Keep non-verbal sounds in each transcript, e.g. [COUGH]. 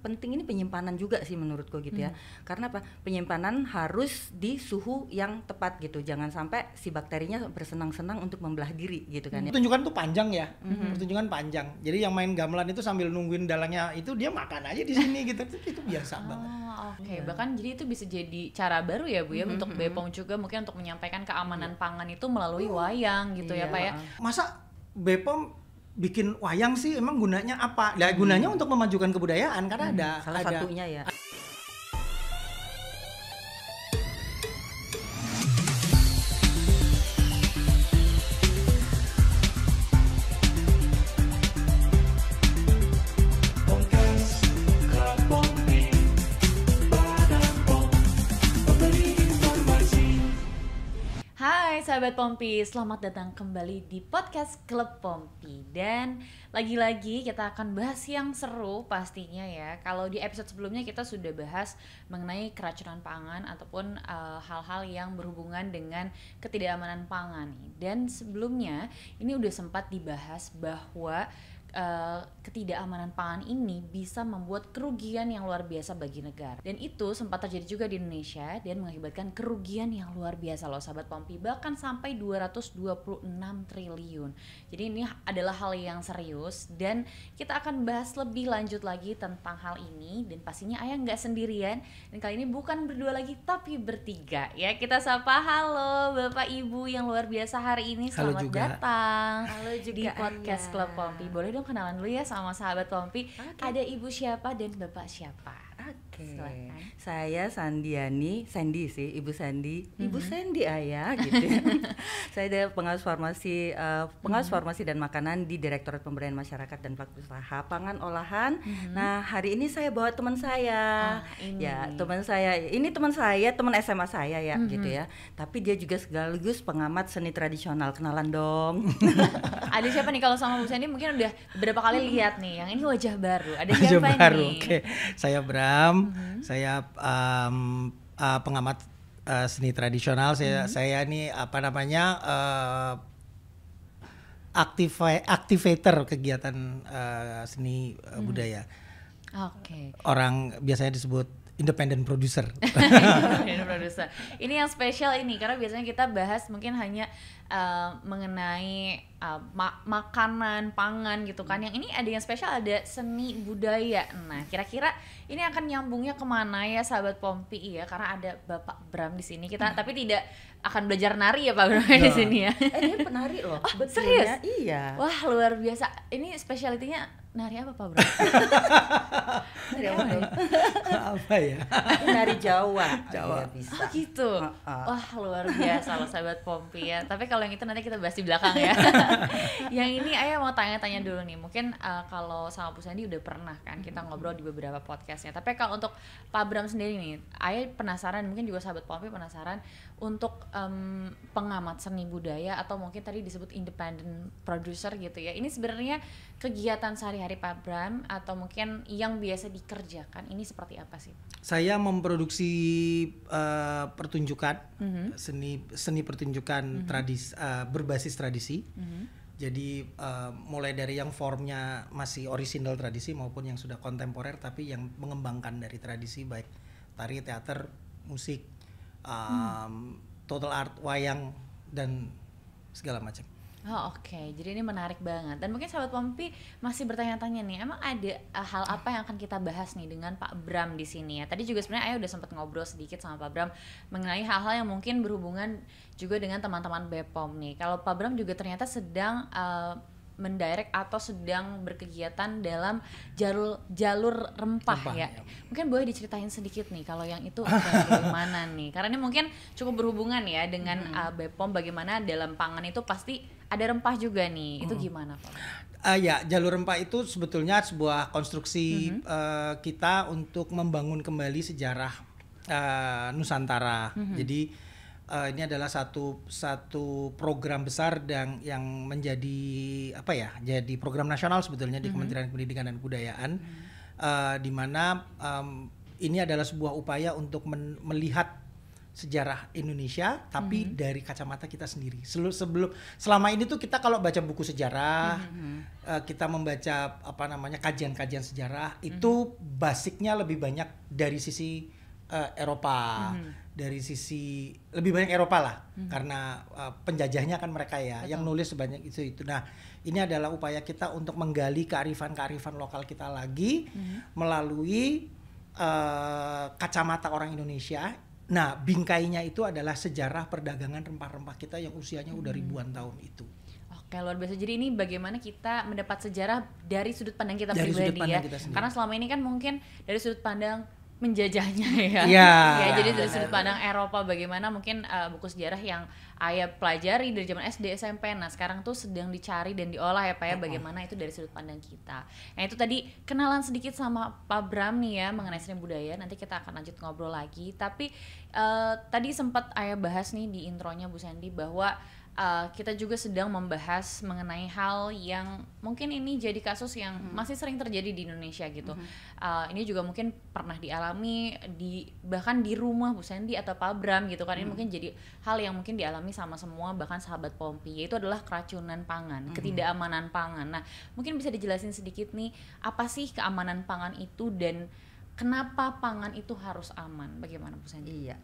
penting ini penyimpanan juga sih menurutku gitu ya. Hmm. Karena apa? Penyimpanan harus di suhu yang tepat gitu. Jangan sampai si bakterinya bersenang-senang untuk membelah diri gitu kan ya. Pertunjukan tuh panjang ya. Hmm. Pertunjukan panjang. Jadi yang main gamelan itu sambil nungguin dalangnya itu dia makan aja di sini gitu. Itu, itu biasa oh, banget. Oke, okay. ya. bahkan jadi itu bisa jadi cara baru ya Bu ya hmm. untuk Bepom juga mungkin untuk menyampaikan keamanan hmm. pangan itu melalui wayang gitu ya, iya. ya Pak ya. Masa Bepom bikin wayang sih emang gunanya apa? Nah, gunanya hmm. untuk memajukan kebudayaan karena hmm, ada salah ada, satunya ya. sahabat Pompi, selamat datang kembali di podcast Klub Pompi Dan lagi-lagi kita akan bahas yang seru pastinya ya Kalau di episode sebelumnya kita sudah bahas mengenai keracunan pangan Ataupun eh, hal-hal uh, yang berhubungan dengan ketidakamanan pangan Dan sebelumnya ini udah sempat dibahas bahwa Eh, ketidakamanan pangan ini bisa membuat kerugian yang luar biasa bagi negara. Dan itu sempat terjadi juga di Indonesia dan mengakibatkan kerugian yang luar biasa loh sahabat Pompi bahkan sampai 226 triliun. Jadi ini adalah hal yang serius dan kita akan bahas lebih lanjut lagi tentang hal ini dan pastinya Ayah nggak sendirian dan kali ini bukan berdua lagi tapi bertiga ya kita sapa halo Bapak Ibu yang luar biasa hari ini selamat halo juga. datang halo juga di podcast Club Pompi boleh dong dong kenalan dulu ya sama sahabat Pompi. Okay. Ada ibu siapa dan bapak siapa? Okay. Kan. Saya Sandiani, Sandi sih, Ibu Sandi, mm-hmm. Ibu Sandi ayah gitu. Ya. [LAUGHS] saya dari pengawas farmasi, uh, pengawas mm-hmm. farmasi dan makanan di Direktorat Pemberdayaan Masyarakat dan Fakultas Usaha Pangan Olahan. Mm-hmm. Nah hari ini saya bawa teman saya, Oh, ya teman saya, ini teman saya, teman SMA saya ya mm-hmm. gitu ya. Tapi dia juga sekaligus pengamat seni tradisional, kenalan dong. [LAUGHS] ada siapa nih kalau sama Bu Sandi mungkin udah berapa kali lihat nih, yang ini wajah baru. Ada siapa wajah baru, oke. Okay. Saya Bram, hmm Saya um, uh, pengamat uh, seni tradisional. Saya mm-hmm. saya ini apa namanya uh, eh, activa- aktivator kegiatan uh, seni uh, mm-hmm. budaya. Okay. Orang biasanya disebut independent producer. [LAUGHS] independent producer. Ini yang spesial ini karena biasanya kita bahas mungkin hanya uh, mengenai uh, ma makanan, pangan gitu kan. Yang ini ada yang spesial ada seni budaya. Nah, kira-kira ini akan nyambungnya kemana ya sahabat Pompi ya? Karena ada Bapak Bram di sini. Kita tapi tidak akan belajar nari ya Pak Bram di iya. sini ya. Eh, dia penari loh. Oh, serius? Iya. Wah, luar biasa. Ini spesialitinya nari apa pak bro? [LAUGHS] nari apa, ya? apa ya? nari Jawa. Jawa ya, bisa. Oh gitu. Uh, uh. Wah luar biasa loh sahabat Pompi ya. Tapi kalau yang itu nanti kita bahas di belakang ya. [LAUGHS] yang ini ayah mau tanya-tanya dulu nih. Mungkin uh, kalau sama Bu Sandy udah pernah kan kita ngobrol di beberapa podcastnya. Tapi kalau untuk Pak Bram sendiri nih, ayah penasaran mungkin juga sahabat Pompi penasaran untuk um, pengamat seni budaya atau mungkin tadi disebut independent producer gitu ya. Ini sebenarnya kegiatan sehari sehari-hari Pak Bram atau mungkin yang biasa dikerjakan ini seperti apa sih? Saya memproduksi uh, pertunjukan mm -hmm. seni seni pertunjukan mm -hmm. tradis uh, berbasis tradisi. Mm -hmm. Jadi uh, mulai dari yang formnya masih orisinal tradisi maupun yang sudah kontemporer tapi yang mengembangkan dari tradisi baik tari, teater, musik, um, hmm. total art, wayang dan segala macam. Oh oke, okay. jadi ini menarik banget. Dan mungkin sahabat Pompi masih bertanya-tanya nih, emang ada eh, hal apa yang akan kita bahas nih dengan Pak Bram di sini ya? Tadi juga sebenarnya Ayah udah sempat ngobrol sedikit sama Pak Bram mengenai hal-hal yang mungkin berhubungan juga dengan teman-teman Bepom nih. Kalau Pak Bram juga ternyata sedang uh, mendirect atau sedang berkegiatan dalam jalur jalur rempah, rempah ya. ya. Mungkin boleh diceritain sedikit nih kalau yang itu [LAUGHS] bagaimana nih? Karena ini mungkin cukup berhubungan ya dengan hmm. uh, eh, Bepom bagaimana dalam pangan itu pasti ada rempah juga nih. Itu gimana, Pak? Uh, ya, jalur rempah itu sebetulnya sebuah konstruksi -hmm. uh, kita untuk membangun kembali sejarah uh, Nusantara. -hmm. Jadi uh, ini adalah satu satu program besar dan yang menjadi apa ya jadi program nasional sebetulnya di -hmm. Kementerian Pendidikan dan Kebudayaan -hmm. uh, di mana um, ini adalah sebuah upaya untuk melihat sejarah Indonesia tapi mm-hmm. dari kacamata kita sendiri. Sebelum, sebelum selama ini tuh kita kalau baca buku sejarah, mm-hmm. uh, kita membaca apa namanya kajian-kajian sejarah mm-hmm. itu basicnya lebih banyak dari sisi uh, Eropa, mm-hmm. dari sisi lebih banyak Eropa lah mm-hmm. karena uh, penjajahnya kan mereka ya Betul. yang nulis sebanyak itu itu. Nah, ini adalah upaya kita untuk menggali kearifan-kearifan lokal kita lagi mm-hmm. melalui Uh, kacamata orang Indonesia Nah, bingkainya itu adalah sejarah perdagangan rempah-rempah kita yang usianya udah hmm. ribuan tahun itu. Oke, luar biasa. Jadi ini bagaimana kita mendapat sejarah dari sudut pandang kita dari pribadi sudut ya. pandang ya. Kita Karena selama ini kan mungkin dari sudut pandang menjajahnya ya. Iya. [LAUGHS] ya, iya, jadi dari iya, sudut iya. pandang Eropa bagaimana mungkin uh, buku sejarah yang ayah pelajari dari zaman SD SMP. Nah, sekarang tuh sedang dicari dan diolah ya Pak ya bagaimana itu dari sudut pandang kita. Nah, itu tadi kenalan sedikit sama Pak Bram nih ya mengenai seni budaya. Nanti kita akan lanjut ngobrol lagi. Tapi uh, tadi sempat ayah bahas nih di intronya Bu Sandy bahwa uh, kita juga sedang membahas mengenai hal yang mungkin ini jadi kasus yang hmm. masih sering terjadi di Indonesia gitu. Hmm. Uh, ini juga mungkin pernah dialami di bahkan di rumah Bu Sandy atau Pak Bram gitu kan. Ini hmm. mungkin jadi hal yang mungkin dialami sama semua bahkan sahabat Pompi yaitu adalah keracunan pangan, hmm. ketidakamanan pangan. Nah, mungkin bisa dijelasin sedikit nih apa sih keamanan pangan itu dan kenapa pangan itu harus aman? Bagaimana Bu Sandy? Iya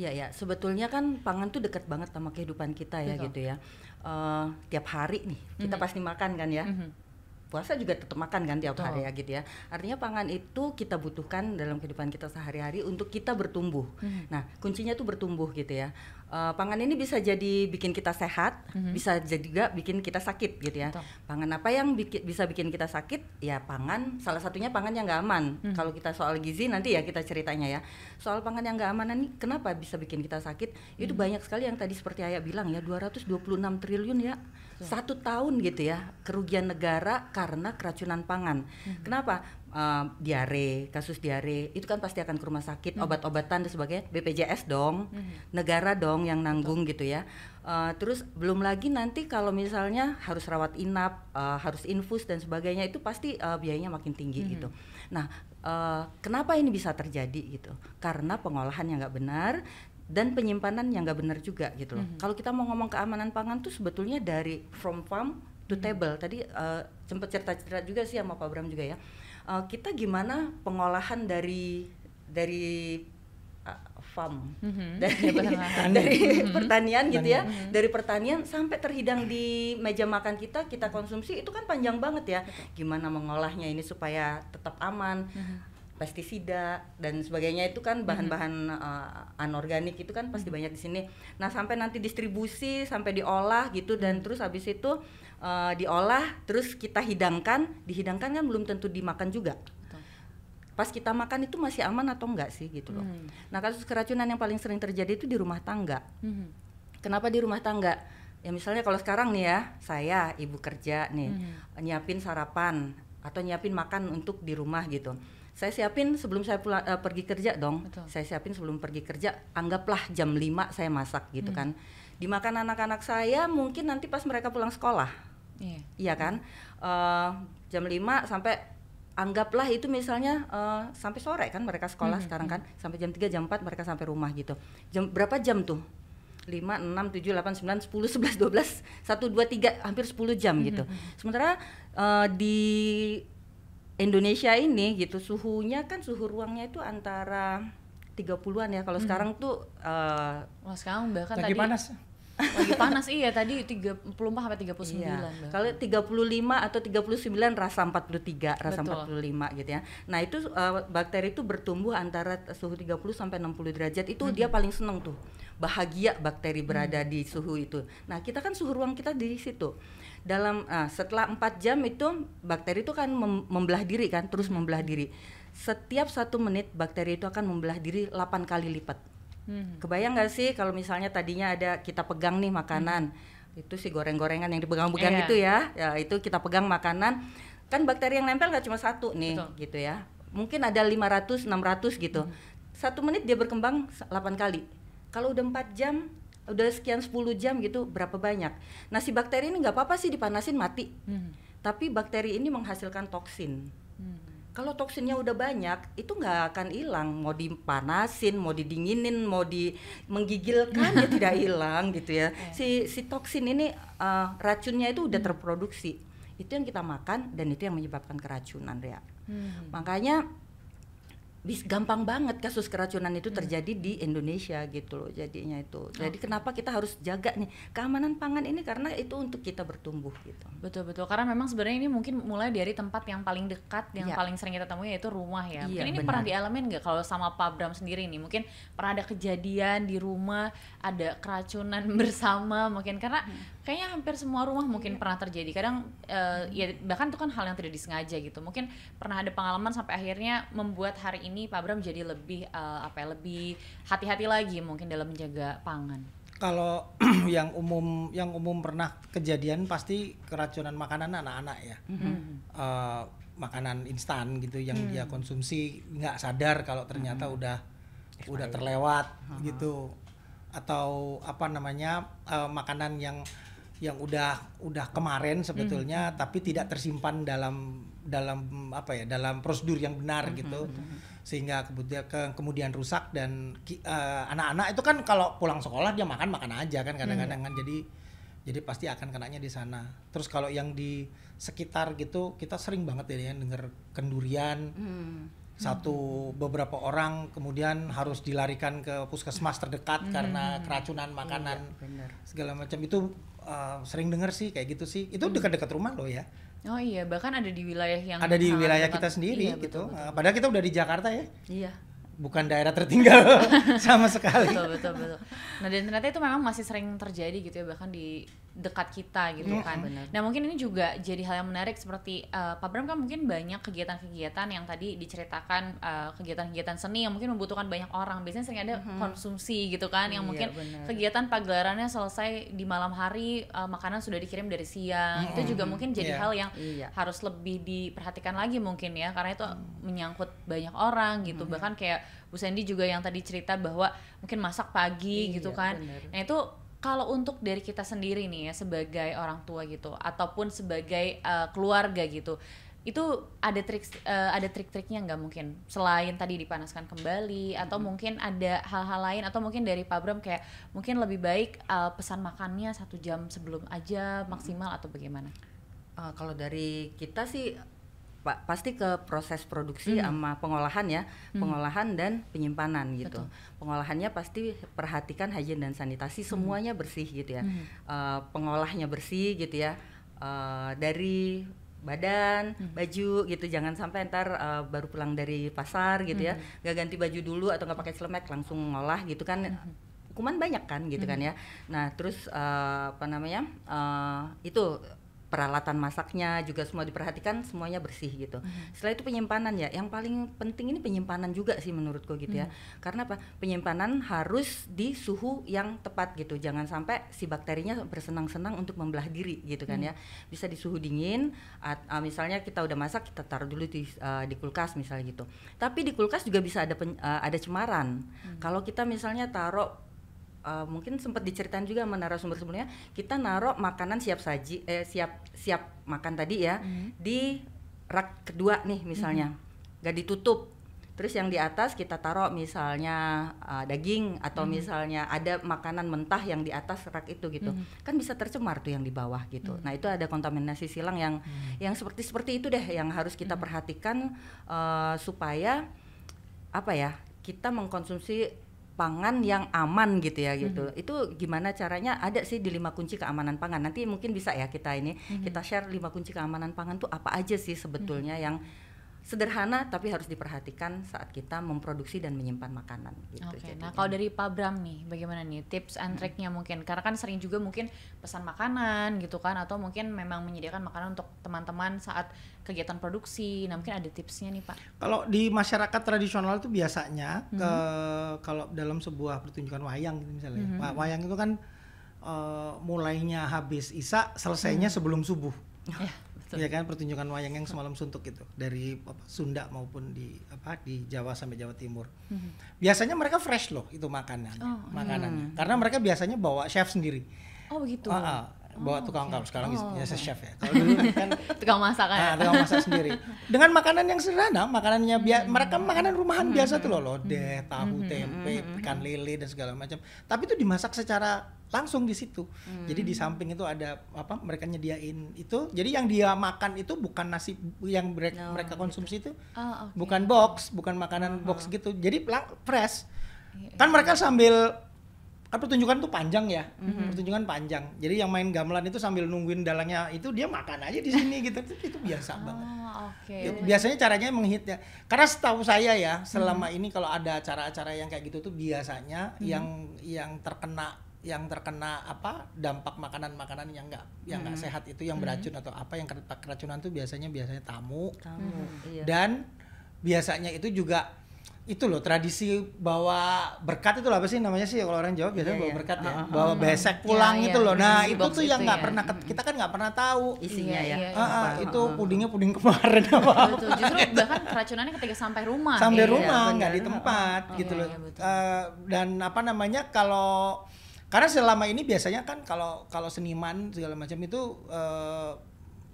Iya ya, sebetulnya kan pangan tuh dekat banget sama kehidupan kita ya Betul. gitu ya. Uh, tiap hari nih kita mm -hmm. pasti makan kan ya. Mm -hmm. Puasa juga tetap makan kan tiap hari ya gitu ya. Artinya pangan itu kita butuhkan dalam kehidupan kita sehari-hari untuk kita bertumbuh. -hmm. Nah, kuncinya tuh bertumbuh gitu ya uh, pangan ini bisa jadi bikin kita sehat, mm-hmm. bisa juga bikin kita sakit gitu ya. Betul. Pangan apa yang bi- bisa bikin kita sakit? Ya pangan, salah satunya pangan yang nggak aman. Mm. Kalau kita soal gizi nanti ya kita ceritanya ya. Soal pangan yang nggak aman ini kenapa bisa bikin kita sakit? Mm. Itu mhm. banyak sekali yang tadi seperti Ayah bilang ya 226 triliun ya. Satu tahun gitu ya kerugian negara karena keracunan pangan. Mm-hmm. Kenapa? uh, diare, kasus diare, itu kan pasti akan ke rumah sakit, hmm. obat-obatan dan sebagainya, BPJS dong, hmm. negara dong yang nanggung Betul. gitu ya. Uh, terus belum lagi nanti kalau misalnya harus rawat inap, uh, harus infus dan sebagainya itu pasti uh, biayanya makin tinggi hmm. gitu. Nah, uh, kenapa ini bisa terjadi gitu? Karena pengolahan yang nggak benar dan penyimpanan yang nggak benar juga gitu loh. Mm -hmm. Kalau kita mau ngomong keamanan pangan tuh sebetulnya dari from farm to mhm. table. Tadi uh, sempat cerita-cerita juga sih sama Pak Bram juga ya uh, kita gimana pengolahan dari dari uh, farm mm-hmm. dari dari mm-hmm. [LAUGHS] pertanian gitu ya mm-hmm. dari pertanian sampai terhidang di meja makan kita kita konsumsi itu kan panjang banget ya gimana mengolahnya ini supaya tetap aman mm-hmm pestisida dan sebagainya itu kan mhm. bahan-bahan uh, anorganik itu kan pasti mhm. banyak di sini. Nah, sampai nanti distribusi sampai diolah gitu dan mhm. terus habis itu uh, diolah terus kita hidangkan dihidangkan kan belum tentu dimakan juga pas kita makan itu masih aman atau enggak sih gitu loh hmm. nah kasus keracunan yang paling sering terjadi itu di rumah tangga hmm. kenapa di rumah tangga ya misalnya kalau sekarang nih ya saya ibu kerja nih hmm. nyiapin sarapan atau nyiapin makan untuk di rumah gitu saya siapin sebelum saya pulang, uh, eh, pergi kerja dong Betul. saya siapin sebelum pergi kerja anggaplah jam 5 saya masak gitu hmm. kan dimakan anak-anak saya mungkin nanti pas mereka pulang sekolah yeah. iya kan uh, jam 5 sampai anggaplah itu misalnya uh, sampai sore kan mereka sekolah -hmm. sekarang hmm. kan sampai jam 3 jam 4 mereka sampai rumah gitu jam berapa jam tuh 5, 6, 7, 8, 9, 10, 11, 12, 1, 2, 3, hampir 10 jam -hmm. gitu hmm, hmm. sementara uh, di Indonesia ini gitu suhunya kan suhu ruangnya itu antara 30-an ya kalau -hmm. sekarang tuh uh, Wah, sekarang bahkan lagi tadi panas lagi panas iya tadi 34 sampai 39. Iya. Kalau 35 atau 39 rasa 43, rasa Betul. 45 gitu ya. Nah, itu uh, bakteri itu bertumbuh antara suhu 30 sampai 60 derajat. Itu hmm. dia paling seneng tuh. Bahagia bakteri berada hmm. di suhu itu. Nah, kita kan suhu ruang kita di situ. Dalam uh, setelah 4 jam itu bakteri itu kan mem membelah diri kan, terus membelah diri. Setiap satu menit bakteri itu akan membelah diri 8 kali lipat Hmm. Kebayang nggak sih kalau misalnya tadinya ada kita pegang nih makanan hmm. itu si goreng-gorengan yang dipegang-pegang yeah. itu ya, ya itu kita pegang makanan kan bakteri yang nempel gak cuma satu nih Betul. gitu ya mungkin ada 500 600 gitu hmm. satu menit dia berkembang 8 kali kalau udah 4 jam udah sekian 10 jam gitu berapa banyak nah si bakteri ini nggak apa-apa sih dipanasin mati hmm. tapi bakteri ini menghasilkan toksin hmm kalau toksinnya udah banyak itu nggak akan hilang mau dipanasin mau didinginin mau di menggigilkan ya tidak [LAUGHS] hilang gitu ya okay. Iya. si si toksin ini uh, racunnya itu udah terproduksi itu yang kita makan dan itu yang menyebabkan keracunan ya hmm. makanya bis gampang banget kasus keracunan itu hmm. terjadi di Indonesia gitu loh jadinya itu. Jadi okay. kenapa kita harus jaga nih keamanan pangan ini karena itu untuk kita bertumbuh gitu. Betul betul karena memang sebenarnya ini mungkin mulai dari tempat yang paling dekat yang ya. paling sering kita temui yaitu rumah ya. Iya, mungkin ini benar. pernah dialami nggak kalau sama Pak Bram sendiri nih mungkin pernah ada kejadian di rumah ada keracunan [LAUGHS] bersama mungkin karena hmm. kayaknya hampir semua rumah mungkin ya. pernah terjadi. Kadang uh, ya bahkan itu kan hal yang tidak disengaja gitu. Mungkin pernah ada pengalaman sampai akhirnya membuat hari ini ini Pak Bram jadi lebih uh, apa ya, lebih hati-hati lagi mungkin dalam menjaga pangan. Kalau [CLEARS THROAT] yang umum yang umum pernah kejadian pasti keracunan makanan anak-anak ya. Mm -hmm. uh, makanan instan gitu yang hmm. dia konsumsi nggak sadar kalau ternyata hmm. udah Expired. udah terlewat uh-huh. gitu atau apa namanya uh, makanan yang yang udah udah kemarin mhm. sebetulnya mm -hmm. tapi tidak tersimpan dalam dalam apa ya dalam prosedur yang benar mm -hmm. gitu mhm, mhm. sehingga kemudian ke, kemudian rusak dan eh, anak-anak uh, itu kan kalau pulang sekolah dia makan makan aja kan iya. kadang-kadang mm kan jadi jadi pasti akan kenanya di sana terus kalau yang di sekitar gitu kita sering banget ya denger kendurian mm -hmm. satu beberapa orang kemudian harus dilarikan ke puskesmas terdekat mm karena keracunan makanan iya, segala macam itu uh, sering denger sih kayak gitu sih. Itu dekat-dekat rumah lo ya. Oh iya, bahkan ada di wilayah yang ada di wilayah dekat. kita sendiri iya, gitu. Betul, eh, betul. padahal kita udah di Jakarta ya. Iya. Bukan daerah tertinggal [LAUGHS] sama sekali. Betul betul betul. Nah dan ternyata itu memang masih sering terjadi gitu ya bahkan di dekat kita gitu mm-hmm. kan. Bener. Nah mungkin ini juga jadi hal yang menarik seperti uh, Pak Bram kan mungkin banyak kegiatan-kegiatan yang tadi diceritakan uh, kegiatan-kegiatan seni yang mungkin membutuhkan banyak orang. Biasanya sering ada mm-hmm. konsumsi gitu kan yang yeah, mungkin bener. kegiatan pagelarannya selesai di malam hari uh, makanan sudah dikirim dari siang. Mm-hmm. Itu juga mm-hmm. mungkin jadi yeah. hal yang yeah. harus lebih diperhatikan lagi mungkin ya karena itu mm. menyangkut banyak orang gitu. Mm-hmm. Bahkan kayak Bu Sandy juga yang tadi cerita bahwa mungkin masak pagi iya, gitu kan. Bener. Nah itu kalau untuk dari kita sendiri nih ya sebagai orang tua gitu ataupun sebagai uh, keluarga gitu itu ada trik uh, eh, ada trik-triknya nggak mungkin selain tadi dipanaskan kembali atau mm -hmm. mungkin ada hal-hal lain atau mungkin dari Pak Bram kayak mungkin lebih baik uh, pesan makannya satu jam sebelum aja maksimal mm -hmm. atau bagaimana? Uh, kalau dari kita sih pa pasti ke proses produksi hmm. sama pengolahan ya, hmm. pengolahan dan penyimpanan gitu. Betul. Pengolahannya pasti perhatikan hajin dan sanitasi hmm. semuanya bersih gitu ya. Hmm. Uh, pengolahnya bersih gitu ya. Uh, dari badan, hmm. baju gitu. Jangan sampai ntar uh, baru pulang dari pasar gitu ya. hmm. ya, gak ganti baju dulu atau gak pakai selemek langsung ngolah gitu kan. Hmm banyak kan gitu kan hmm. kan ya. Nah, terus uh, apa namanya? Uh, itu peralatan masaknya juga semua diperhatikan semuanya bersih gitu. Hmm. Setelah itu penyimpanan ya, yang paling penting ini penyimpanan juga sih menurutku gitu ya. hmm. ya. Karena apa? Penyimpanan harus di suhu yang tepat gitu. Jangan sampai si bakterinya bersenang-senang untuk membelah diri gitu kan hmm. ya. Bisa di suhu dingin. At, uh, misalnya kita udah masak kita taruh dulu di uh, di kulkas misalnya gitu. Tapi di kulkas juga bisa ada pen, uh, ada cemaran. Hmm. Kalau kita misalnya taruh uh, mungkin sempat diceritain juga sama narasumber sebelumnya kita naruh makanan siap saji eh siap siap makan tadi ya hmm. di rak kedua nih misalnya hmm. gak ditutup terus yang di atas kita taruh misalnya uh, daging atau hmm. misalnya ada makanan mentah yang di atas rak itu gitu hmm. kan bisa tercemar tuh yang di bawah gitu hmm. nah itu ada kontaminasi silang yang hmm. yang seperti seperti itu deh yang harus kita hmm. perhatikan uh, supaya apa ya kita mengkonsumsi pangan yang aman gitu ya gitu. hmm Itu gimana caranya? Ada sih di lima kunci keamanan pangan. Nanti mungkin bisa ya kita ini hmm kita share lima kunci keamanan pangan tuh apa aja sih sebetulnya hmm yang sederhana tapi harus diperhatikan saat kita memproduksi dan menyimpan makanan gitu. Okay. Nah, kalau dari Pak Bram nih, bagaimana nih tips and hmm. tricknya hmm. mungkin? Karena kan sering juga mungkin pesan makanan gitu kan atau mungkin memang menyediakan makanan untuk teman-teman saat kegiatan produksi. Nah, mungkin ada tipsnya nih, Pak. Kalau di masyarakat tradisional itu biasanya hmm. ke kalau dalam sebuah pertunjukan wayang gitu misalnya. Hmm. Wayang itu kan uh, mulainya habis Isa, selesainya hmm. sebelum subuh. Iya. Ya kan pertunjukan wayang yang semalam suntuk itu dari apa, Sunda maupun di apa di Jawa sampai Jawa Timur. Hmm. Biasanya mereka fresh loh itu makanannya, oh, mm. makanannya. Hmm. Karena mereka biasanya bawa chef sendiri. Oh begitu. Uh, uh, bawa oh, tukang okay. kalau sekarang oh. ya chef ya kalau [LAUGHS] dulu kan tukang masakan ya? nah, tukang masak sendiri dengan makanan yang sederhana makanannya biasa hmm. mereka makanan rumahan hmm. biasa tuh loh lodeh hmm. tahu hmm. hmm tempe ikan lele dan segala macam tapi itu dimasak secara langsung di situ hmm. jadi di samping itu ada apa mereka nyediain itu jadi yang dia makan itu bukan nasi yang oh, mereka, no, gitu. mereka konsumsi gitu. itu oh, okay. bukan box bukan makanan -huh. box gitu jadi fresh iya, iya. kan mereka sambil kan pertunjukan tuh panjang ya mm-hmm. pertunjukan panjang jadi yang main gamelan itu sambil nungguin dalangnya itu dia makan aja di sini gitu itu, itu biasa oh, banget okay. ya, gitu. biasanya caranya menghit ya. karena setahu saya ya selama mm-hmm. ini kalau ada acara-acara yang kayak gitu tuh biasanya mm-hmm. yang yang terkena yang terkena apa dampak makanan-makanan yang enggak yang enggak hmm. sehat itu yang mhm. beracun hmm. atau apa yang keracunan tuh biasanya biasanya tamu, tamu. Hmm. dan biasanya itu juga itu loh tradisi bawa berkat itu loh apa sih namanya sih kalau orang jawab biasanya yeah, bawa iya. berkat yeah. ya uh, bawa besek iya, pulang yeah, itu loh nah Isi itu tuh yang nggak ya. pernah kita kan nggak pernah tahu isinya iya, ya ah, ah, itu pudingnya puding [LAUGHS] kemarin apa, -apa. Betul, justru bahkan keracunannya ketika sampai rumah sampai iya, rumah nggak di tempat oh, gitu iya, loh iya, uh, dan apa namanya kalau karena selama ini biasanya kan kalau kalau seniman segala macam itu uh,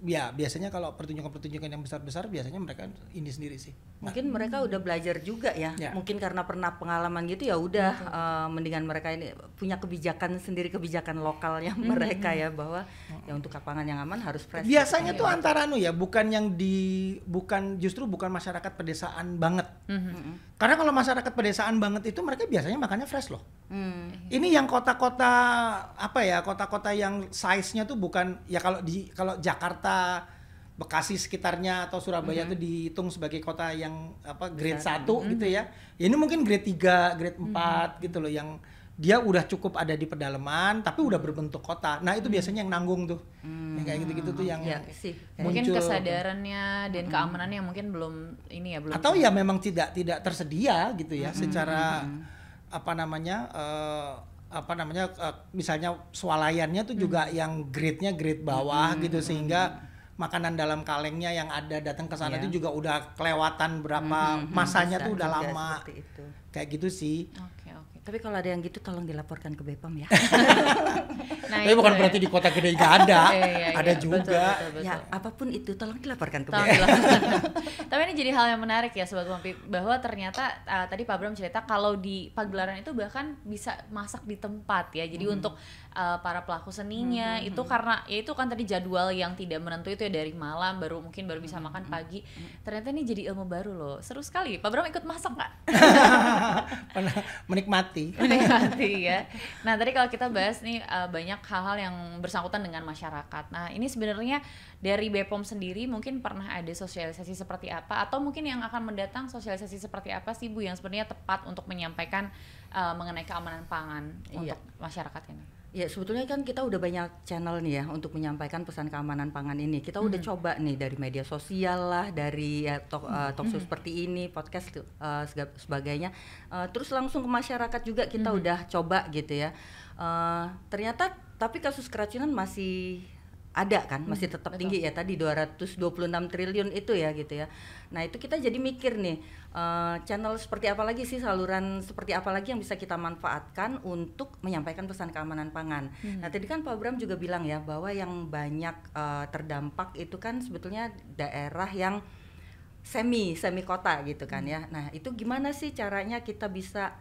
ya biasanya kalau pertunjukan-pertunjukan yang besar-besar biasanya mereka ini sendiri sih. Nah. Mungkin mereka udah belajar juga ya. ya. Mungkin karena pernah pengalaman gitu ya udah uh, mendingan mereka ini punya kebijakan sendiri kebijakan lokalnya hmm. mereka ya bahwa ya hmm. ya untuk lapangan yang aman harus fresh. Biasanya iya. tuh antara anu ya, bukan yang di bukan justru bukan masyarakat pedesaan banget. Hmm. Karena kalau masyarakat pedesaan banget itu mereka biasanya makannya fresh loh. Hmm. Ini yang kota-kota apa ya, kota-kota yang size-nya tuh bukan ya kalau di kalau Jakarta Kota Bekasi sekitarnya atau Surabaya mm -hmm. itu dihitung sebagai kota yang apa grade satu mm -hmm. gitu mhm. ya. Ya ini mungkin grade 3, grade 4 mm -hmm. gitu loh yang dia udah cukup ada di pedalaman tapi udah mhm. berbentuk kota. Nah, itu biasanya yang nanggung tuh. Hmm. Yang kayak hmm. gitu-gitu tuh yang ya, sih. Mungkin muncul. kesadarannya dan hmm. keamanannya mungkin belum ini ya belum. Atau ya memang tidak tidak tersedia gitu ya hmm. secara hmm. apa namanya uh, apa namanya eh, misalnya swalayannya tuh hmm. juga yang grade-nya grade bawah hmm. gitu sehingga hmm. makanan dalam kalengnya yang ada datang ke sana yeah. itu iya. juga udah kelewatan berapa hmm. hmm, hmm. masanya Bisa tuh udah lama kayak gitu sih okay. Tapi kalau ada yang gitu tolong dilaporkan ke BPOM ya. [LAUGHS] nah, Tapi bukan ya. berarti di kota gede nggak ada, [LAUGHS] ya, ya, ada ya, juga. Betul, betul, betul. Ya apapun itu tolong dilaporkan ke Bepom. [LAUGHS] Tapi ini jadi hal yang menarik ya Sobat Kompi bahwa ternyata uh, tadi Pak Bram cerita kalau di pagelaran itu bahkan bisa masak di tempat ya. Jadi hmm. untuk uh, para pelaku seninya hmm, hmm itu hmm. karena ya itu kan tadi jadwal yang tidak menentu itu ya dari malam baru mungkin baru bisa hmm, makan pagi ternyata ini jadi ilmu baru loh seru sekali Pak Bram ikut masak nggak [LAUGHS] menikmati menikmati ya nah tadi kalau kita bahas nih uh, banyak hal-hal yang bersangkutan dengan masyarakat nah ini sebenarnya dari Bepom sendiri mungkin pernah ada sosialisasi seperti apa atau mungkin yang akan mendatang sosialisasi seperti apa sih Bu yang sebenarnya tepat untuk menyampaikan uh, mengenai keamanan pangan iya. untuk masyarakat ini Ya sebetulnya kan kita udah banyak channel nih ya untuk menyampaikan pesan keamanan pangan ini. Kita udah -hmm. coba nih dari media sosial lah, dari ya, tok, uh, hmm. eh, talk show -hmm. seperti ini, podcast uh, sebagainya. Uh, terus langsung ke masyarakat juga kita -hmm. udah coba gitu ya. Uh, ternyata tapi kasus keracunan masih ada kan masih hmm, tetap tinggi ya tadi 226 triliun itu ya gitu ya. Nah, itu kita jadi mikir nih uh, channel seperti apa lagi sih saluran seperti apa lagi yang bisa kita manfaatkan untuk menyampaikan pesan keamanan pangan. Hmm. Nah, tadi kan Pak Bram juga bilang ya bahwa yang banyak uh, terdampak itu kan sebetulnya daerah yang semi semi kota gitu kan ya. Nah, itu gimana sih caranya kita bisa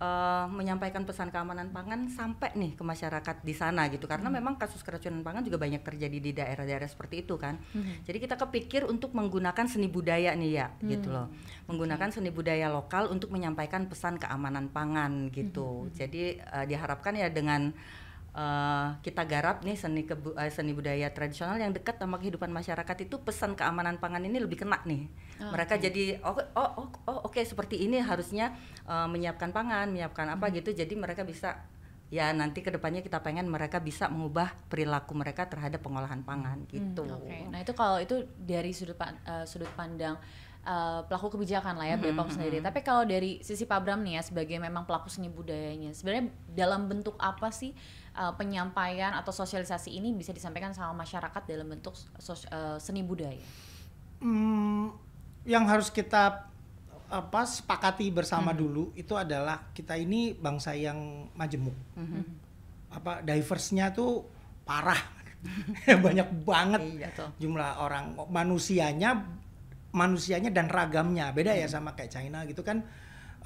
uh, menyampaikan pesan keamanan pangan sampai nih ke masyarakat di sana gitu karena hmm. memang kasus keracunan pangan juga banyak terjadi di daerah-daerah seperti itu kan hmm. jadi kita kepikir untuk menggunakan seni budaya nih ya hmm. gitu loh menggunakan seni budaya lokal untuk menyampaikan pesan keamanan pangan gitu hmm. hmm, hmm. jadi uh, diharapkan ya dengan Eh, kita garap nih seni kebu uh, seni budaya tradisional yang dekat sama kehidupan masyarakat itu pesan keamanan pangan ini lebih kena nih. Okay. Mereka jadi oh oh oh, oh oke okay, seperti ini harusnya uh, menyiapkan pangan, menyiapkan apa hmm. gitu. Jadi mereka bisa ya nanti kedepannya kita pengen mereka bisa mengubah perilaku mereka terhadap pengolahan pangan hmm. gitu. Hmm, Oke. Okay. Nah itu kalau itu dari sudut pan, uh, sudut pandang uh, pelaku kebijakan lah ya hmm, hmm, sendiri. Hmm. Tapi kalau dari sisi Pak Bram nih ya sebagai memang pelaku seni budayanya, sebenarnya dalam bentuk apa sih uh, penyampaian atau sosialisasi ini bisa disampaikan sama masyarakat dalam bentuk sos, uh, seni budaya? Hmm, yang harus kita apa sepakati bersama mm -hmm. dulu itu adalah kita ini bangsa yang majemuk. Mm -hmm. Apa diversnya tuh parah. [LAUGHS] banyak banget iya, jumlah orang manusianya manusianya dan ragamnya beda ya hmm. ya sama kayak China gitu kan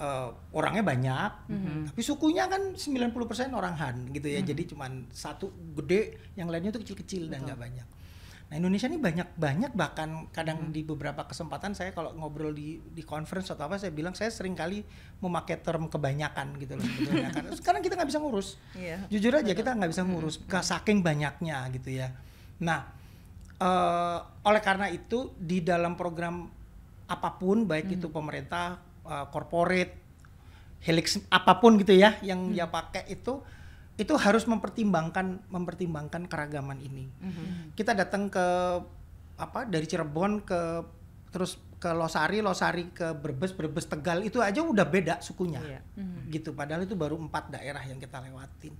uh, orangnya banyak, mm-hmm. tapi sukunya kan 90% orang Han gitu ya. Mm-hmm. Jadi cuman satu gede, yang lainnya itu kecil-kecil dan nggak banyak. Nah, Indonesia ini banyak-banyak bahkan kadang hmm. di beberapa kesempatan saya kalau ngobrol di di conference atau apa saya bilang saya sering kali memakai term kebanyakan gitu loh [LAUGHS] sekarang kita nggak bisa ngurus. Yeah. Jujur aja kita nggak bisa mhm. ngurus hmm. saking banyaknya gitu ya. Nah, uh, oleh karena itu di dalam program apapun baik hmm. itu pemerintah uh, corporate helix apapun gitu ya yang hmm. dia pakai itu itu harus mempertimbangkan mempertimbangkan keragaman ini. Hmm. Kita datang ke apa dari Cirebon ke terus ke Losari, Losari ke Brebes, Brebes Tegal itu aja udah beda sukunya. Iya. hmm Gitu padahal itu baru empat daerah yang kita lewatin.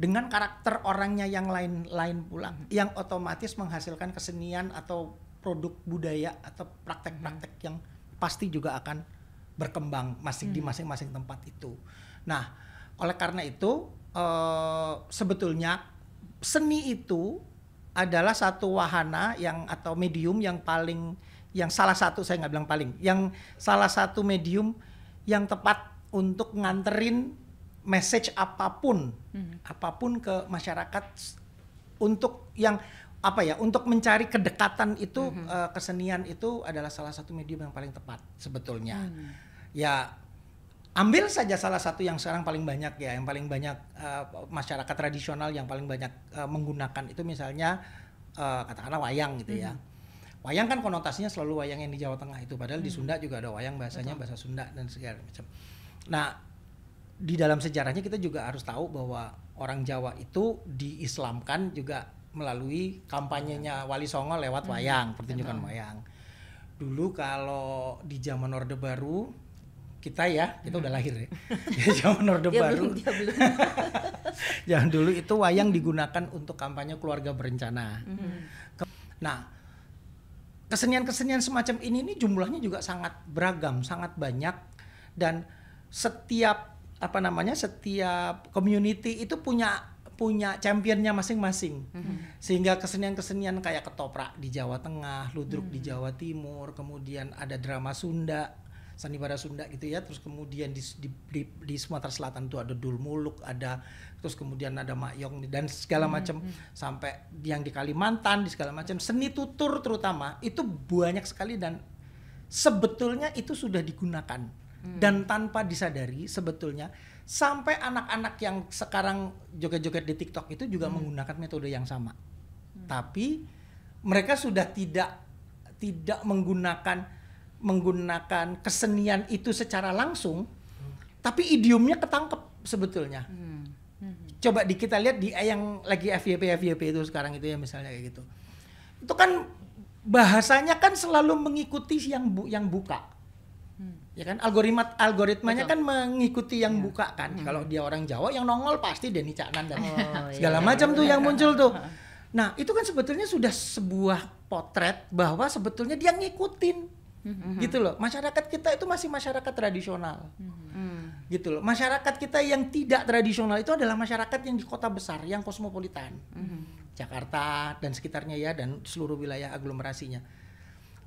Dengan karakter orangnya yang lain-lain pula hmm yang otomatis menghasilkan kesenian atau produk budaya atau praktek-praktek hmm yang pasti juga akan berkembang masing hmm. di masing-masing tempat itu. Nah, oleh karena itu uh, sebetulnya seni itu adalah satu wahana yang atau medium yang paling yang salah satu saya nggak bilang paling, yang salah satu medium yang tepat untuk nganterin message apapun, hmm. apapun ke masyarakat untuk yang apa ya untuk mencari kedekatan itu mm -hmm. uh, kesenian itu adalah salah satu medium yang paling tepat sebetulnya mm. ya ambil saja salah satu yang sekarang paling banyak ya yang paling banyak uh, masyarakat tradisional yang paling banyak uh, menggunakan itu misalnya uh, katakanlah wayang gitu mm ya mhm. wayang kan konotasinya selalu wayang yang di Jawa Tengah itu padahal mm di mhm. Sunda juga ada wayang bahasanya Betul. bahasa Sunda dan segala macam nah di dalam sejarahnya kita juga harus tahu bahwa orang Jawa itu diislamkan juga melalui kampanyenya Wali Songo lewat hmm. wayang, pertunjukan wayang. Dulu kalau di zaman Orde Baru kita ya, kita udah hmm. lahir ya. [LAUGHS] Di zaman Orde dia Baru. Belum, dia belum. [LAUGHS] zaman dulu itu wayang digunakan untuk kampanye keluarga berencana. Hmm. Nah, kesenian-kesenian semacam ini ini jumlahnya juga sangat beragam, sangat banyak dan setiap apa namanya setiap community itu punya punya championnya masing-masing. Mm-hmm. Sehingga kesenian-kesenian kayak ketoprak di Jawa Tengah, ludruk mm-hmm. di Jawa Timur, kemudian ada drama Sunda, seni sanibara Sunda gitu ya, terus kemudian di, di, di, di Sumatera Selatan itu ada dulmuluk, ada terus kemudian ada makyong dan segala macam mm-hmm. sampai yang di Kalimantan, di segala macam seni tutur terutama itu banyak sekali dan sebetulnya itu sudah digunakan mm-hmm. dan tanpa disadari sebetulnya sampai anak-anak yang sekarang joget-joget di TikTok itu juga hmm. menggunakan metode yang sama. Hmm. Tapi mereka sudah tidak tidak menggunakan menggunakan kesenian itu secara langsung, hmm. tapi idiomnya ketangkep sebetulnya. Hmm. hmm. Coba di kita lihat di eh, yang lagi FYP FYP itu sekarang itu ya misalnya kayak gitu. Itu kan bahasanya kan selalu mengikuti yang bu, yang buka ya kan algoritma algoritmanya Betul. kan mengikuti yang ya. buka kan hmm. kalau dia orang Jawa yang nongol pasti Deni Caknan dan oh, iya, iya. segala iya, macam iya, tuh yang [LAUGHS] muncul tuh nah itu kan sebetulnya sudah sebuah potret bahwa sebetulnya dia ngikutin hmm gitu loh masyarakat kita itu masih masyarakat tradisional hmm gitu loh masyarakat kita yang tidak tradisional itu adalah masyarakat yang di kota besar yang kosmopolitan hmm Jakarta dan sekitarnya ya dan seluruh wilayah aglomerasinya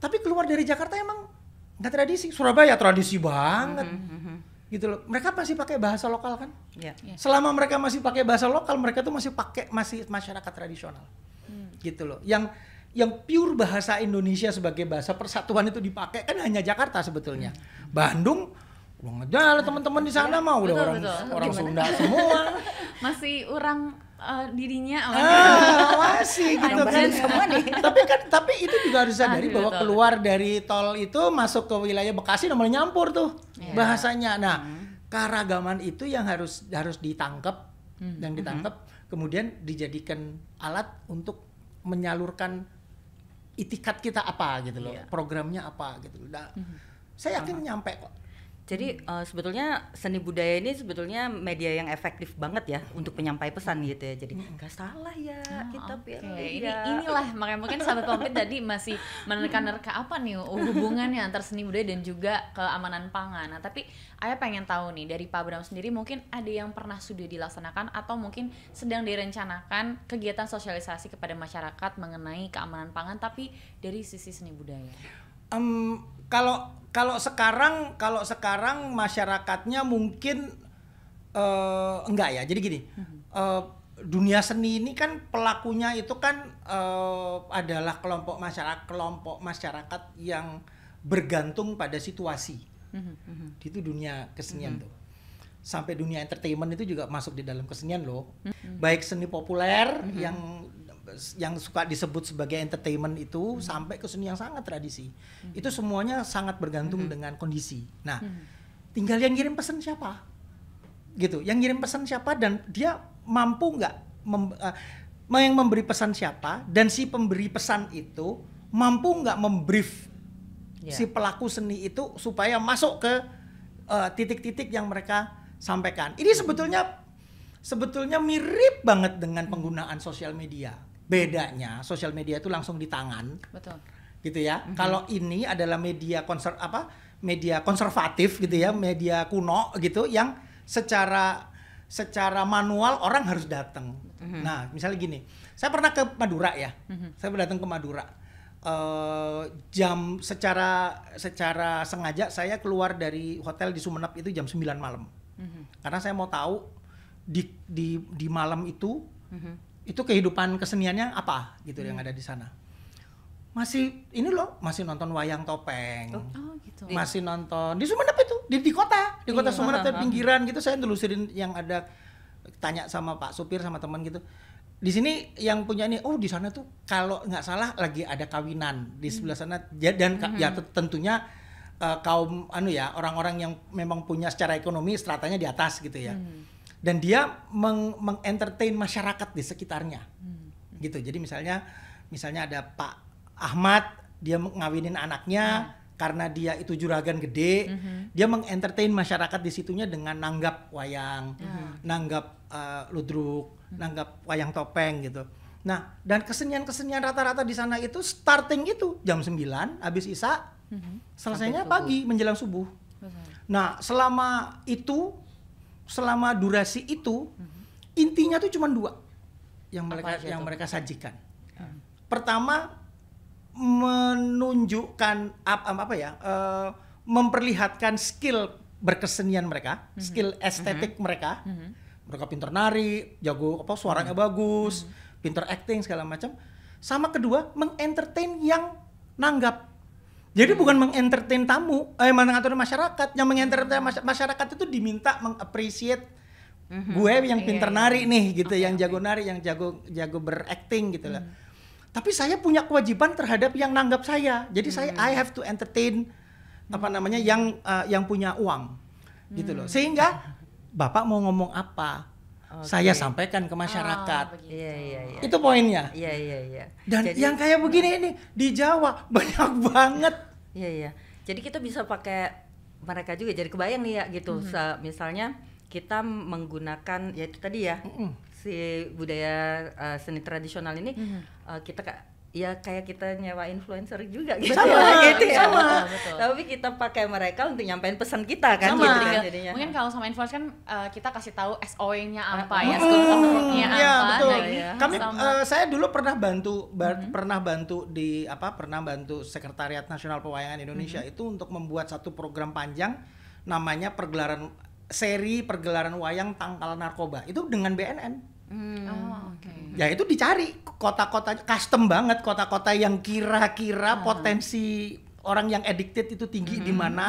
tapi keluar dari Jakarta emang nggak tradisi Surabaya tradisi banget mm-hmm. gitu loh mereka masih pakai bahasa lokal kan yeah. Yeah. selama mereka masih pakai bahasa lokal mereka tuh masih pakai masih masyarakat tradisional mm. gitu loh yang yang pure bahasa Indonesia sebagai bahasa persatuan itu dipakai kan hanya Jakarta sebetulnya mm. Bandung Wong ngejalan teman-teman di sana iya. mah udah orang betul. orang Sunda semua [LAUGHS] masih orang Eh, dirinya oh, ah, masih gitu kan semua nih. tapi kan tapi itu juga harus sadari Aduh, bahwa tol. keluar dari tol itu masuk ke wilayah Bekasi namanya nyampur tuh yeah. bahasanya nah hmm. keragaman itu yang harus harus ditangkap hmm. dan ditangkap hmm. kemudian dijadikan alat untuk menyalurkan itikat kita apa gitu loh yeah. programnya apa gitu loh nah, hmm. saya yakin Sama. nyampe kok jadi uh, sebetulnya seni budaya ini sebetulnya media yang efektif banget ya untuk penyampai pesan gitu ya. Jadi enggak hmm. salah ya oh, ah, kita gitu, okay. pilih. Ini iya. inilah makanya mungkin sahabat pamit tadi masih menekan nerka apa nih hubungannya antar seni budaya dan juga keamanan pangan. Nah, tapi saya pengen tahu nih dari Pak Bram sendiri mungkin ada yang pernah sudah dilaksanakan atau mungkin sedang direncanakan kegiatan sosialisasi kepada masyarakat mengenai keamanan pangan tapi dari sisi seni budaya um, kalau kalau sekarang kalau sekarang masyarakatnya mungkin uh, enggak ya. Jadi gini, uh, dunia seni ini kan pelakunya itu kan uh, adalah kelompok masyarakat kelompok masyarakat yang bergantung pada situasi. uh-huh. Itu dunia kesenian uh-huh. tuh. Sampai dunia entertainment itu juga masuk di dalam kesenian loh. uh-huh. Baik seni populer uh-huh. yang yang suka disebut sebagai entertainment itu hmm. sampai ke seni yang sangat tradisi hmm. itu semuanya sangat bergantung hmm. dengan kondisi nah hmm. tinggal yang ngirim pesan siapa gitu yang ngirim pesan siapa dan dia mampu nggak mem, uh, yang memberi pesan siapa dan si pemberi pesan itu mampu nggak membrief yeah. si pelaku seni itu supaya masuk ke eh, titik-titik uh, yang mereka sampaikan ini hmm. sebetulnya sebetulnya mirip banget dengan penggunaan sosial media bedanya sosial media itu langsung di tangan betul gitu ya mm-hmm. kalau ini adalah media konser apa media konservatif gitu ya media kuno gitu yang secara secara manual orang harus datang mm-hmm. nah misalnya gini saya pernah ke Madura ya mm-hmm. saya datang ke Madura uh, jam secara secara sengaja saya keluar dari hotel di Sumenep itu jam 9 malam. Mm -hmm. Karena saya mau tahu di di di malam itu mm -hmm itu kehidupan keseniannya apa gitu hmm. yang ada di sana masih ini loh masih nonton wayang topeng oh, oh, gitu. masih nonton di Sumenep itu di, di kota di kota iya, Sumenep pinggiran gitu saya telusurin yang ada tanya sama pak supir sama teman gitu di sini yang punya ini oh di sana tuh kalau nggak salah lagi ada kawinan di sebelah hmm. sana dan mm-hmm. ya hmm. tentunya uh, kaum anu ya orang-orang yang memang punya secara ekonomi stratanya di atas gitu ya mm-hmm dan dia meng mengentertain masyarakat di sekitarnya hmm. gitu jadi misalnya misalnya ada Pak Ahmad dia mengawinin anaknya hmm. karena dia itu juragan gede hmm. dia mengentertain masyarakat di situnya dengan nanggap wayang hmm. nanggap uh, ludruk hmm. nanggap wayang topeng gitu nah dan kesenian-kesenian rata-rata di sana itu starting itu jam 9 habis isa hmm. selesainya pagi menjelang subuh nah selama itu selama durasi itu mhm. intinya tuh cuma dua yang mereka yang itu? mereka sajikan. Ya. Pertama menunjukkan apa, apa ya uh, memperlihatkan skill berkesenian mereka, mm-hmm. skill estetik mm-hmm. mereka. Mm-hmm. Mereka pintar nari, jago apa suaranya mm-hmm. bagus, mm-hmm. pintar acting segala macam. Sama kedua mengentertain yang nanggap jadi bukan mengentertain tamu, eh mengatur masyarakat. Yang mengentertain masyarakat itu diminta mengapresiat mm-hmm. gue yang pintar yeah, nari yeah. nih gitu, okay, yang jago nari, yang jago jago beracting gitu lah. Mhm. Tapi saya punya kewajiban terhadap yang nanggap saya. Jadi mm. saya mhm. I have to entertain mm. apa namanya yang uh, yang punya uang gitu loh. Mhm. Sehingga bapak mau ngomong apa, Okay. Saya sampaikan ke masyarakat. Oh, iya, iya, iya. Itu poinnya. Iya, iya, iya. Dan Jadi, yang kayak begini ini di Jawa banyak iya. banget. Iya, iya. Jadi kita bisa pakai mereka juga. Jadi kebayang nih ya gitu. Mm -hmm. Misalnya kita menggunakan ya itu tadi ya. Mm -hmm. Si budaya uh, seni tradisional ini mm -hmm. uh, kita ya kayak kita nyewa influencer juga gitu sama, ya, gitu ya. Sama. Betul, Tapi kita pakai mereka untuk nyampein pesan kita kan sama. gitu kan jadinya. Mungkin kalau sama influencer kan uh, kita kasih tahu SOE-nya ah, apa ah. ya, scope nya hmm. apa. Ya, betul. Nah, ya. Kami uh, saya dulu pernah bantu bar, hmm. pernah bantu di apa pernah bantu Sekretariat Nasional Pewayangan Indonesia hmm. itu untuk membuat satu program panjang namanya pergelaran seri pergelaran wayang tangkal narkoba itu dengan BNN Hmm. Oh, okay. Ya, ya itu dicari kota-kota custom banget kota-kota yang kira-kira hmm. potensi orang yang addicted itu tinggi hmm. di mana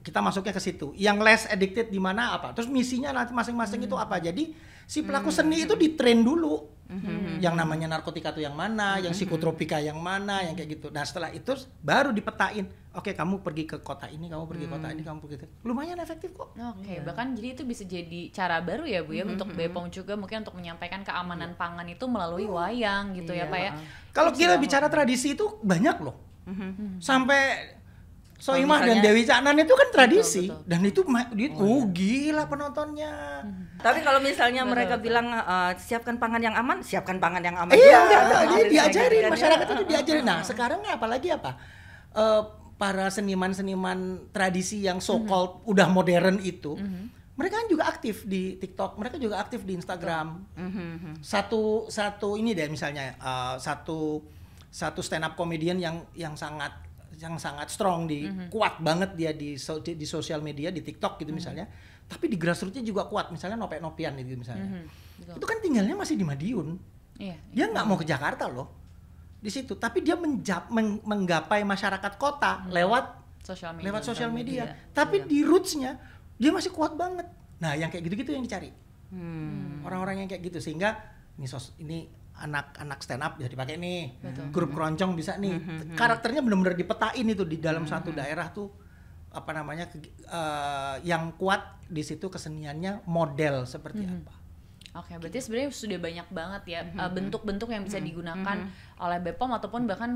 kita masuknya ke situ. Yang less addicted di mana apa? Terus misinya nanti masing-masing hmm. itu apa? Jadi si pelaku seni itu ditrain dulu Mm-hmm. Yang namanya narkotika itu yang mana, mm-hmm. yang psikotropika yang mana, yang kayak gitu. Nah setelah itu baru dipetain, oke okay, kamu pergi ke kota ini, kamu pergi mm. kota ini, kamu pergi ke lumayan efektif kok. Oke, okay, iya. yeah. bahkan jadi itu bisa jadi cara baru ya bu ya mm-hmm. untuk Bepom juga mungkin untuk menyampaikan keamanan mm pangan itu melalui wayang gitu yeah. ya iya. pak ya. Kalau kita bicara tradisi itu banyak loh, mm-hmm. sampai So misalnya, dan Dewi Caknan itu kan tradisi betul, betul. dan itu itu oh, iya. gila penontonnya. Hmm. Tapi kalau misalnya betul, mereka betul. bilang uh, siapkan pangan yang aman, siapkan pangan yang aman. Iya, enggak, enggak, jadi diajarin masyarakat itu diajarin. Nah, sekarang apalagi apa? Uh, para seniman-seniman tradisi yang so called -hmm. udah modern itu. -hmm. Mereka kan juga aktif di TikTok, mereka juga aktif di Instagram. Mm Satu satu ini deh misalnya uh, satu satu stand up comedian yang yang sangat yang sangat strong di mm -hmm. kuat banget dia di so, di sosial media di TikTok gitu mm -hmm. misalnya tapi di grassrootsnya juga kuat misalnya nopek nopian gitu misalnya mm -hmm. itu kan tinggalnya masih di Madiun yeah, iya. dia nggak mau ke Jakarta loh di situ tapi dia menjap, meng, menggapai masyarakat kota hmm. lewat social media, lewat sosial media. media tapi yeah. di rootsnya dia masih kuat banget nah yang kayak gitu-gitu yang dicari hmm. orang-orang hmm. Orang -orang yang kayak gitu sehingga ini sos ini anak-anak stand up bisa dipakai nih Betul. grup keroncong bisa nih mm-hmm, mm-hmm. karakternya benar-benar dipetain itu di dalam mm-hmm, satu daerah tuh apa namanya uh, yang kuat di situ keseniannya model seperti apa Oke, okay, gitu. berarti gitu. sebenarnya sudah banyak banget ya mhm, eh, mhm. bentuk-bentuk mm -hmm. yang bisa mhm, digunakan mm -hmm. oleh BPOM ataupun bahkan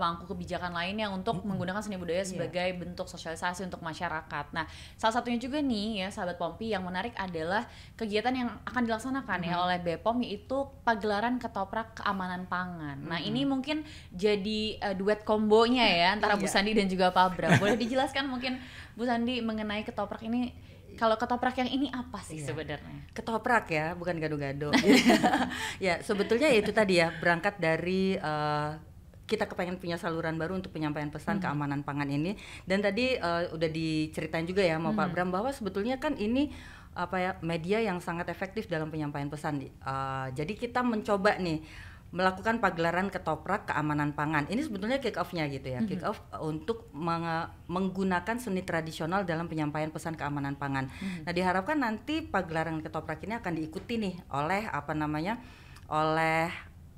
pangku kebijakan lainnya untuk mm -hmm. menggunakan seni budaya iya. sebagai yeah. bentuk sosialisasi untuk masyarakat. Nah, salah satunya juga nih ya sahabat Pompi yang menarik adalah kegiatan yang akan dilaksanakan mm -hmm. ya oleh BPOM yaitu pagelaran ketoprak keamanan pangan. Mm -hmm. Nah, ini mungkin jadi uh, duet kombonya ya [LAUGHS] antara yeah. Bu iya. Sandi dan juga Pak Abra. Boleh dijelaskan mungkin Bu Sandi mengenai ketoprak ini Iya. Kalau ketoprak yang ini apa sih iya. sebenarnya? Ketoprak ya, bukan gado-gado. [LAUGHS] [LAUGHS] ya, sebetulnya ya itu tadi ya, berangkat dari uh, kita kepengen punya saluran baru untuk penyampaian pesan hmm. keamanan pangan ini. Dan tadi uh, udah diceritain juga ya sama hmm. Pak Bram bahwa sebetulnya kan ini apa ya media yang sangat efektif dalam penyampaian pesan. Uh, jadi kita mencoba nih melakukan pagelaran ketoprak keamanan pangan. Ini sebetulnya kick off-nya gitu ya. Mm -hmm. Kick off e, untuk menggunakan seni tradisional dalam penyampaian pesan keamanan pangan. Mm -hmm. Nah, diharapkan nanti pagelaran ketoprak ini akan diikuti nih oleh apa namanya? oleh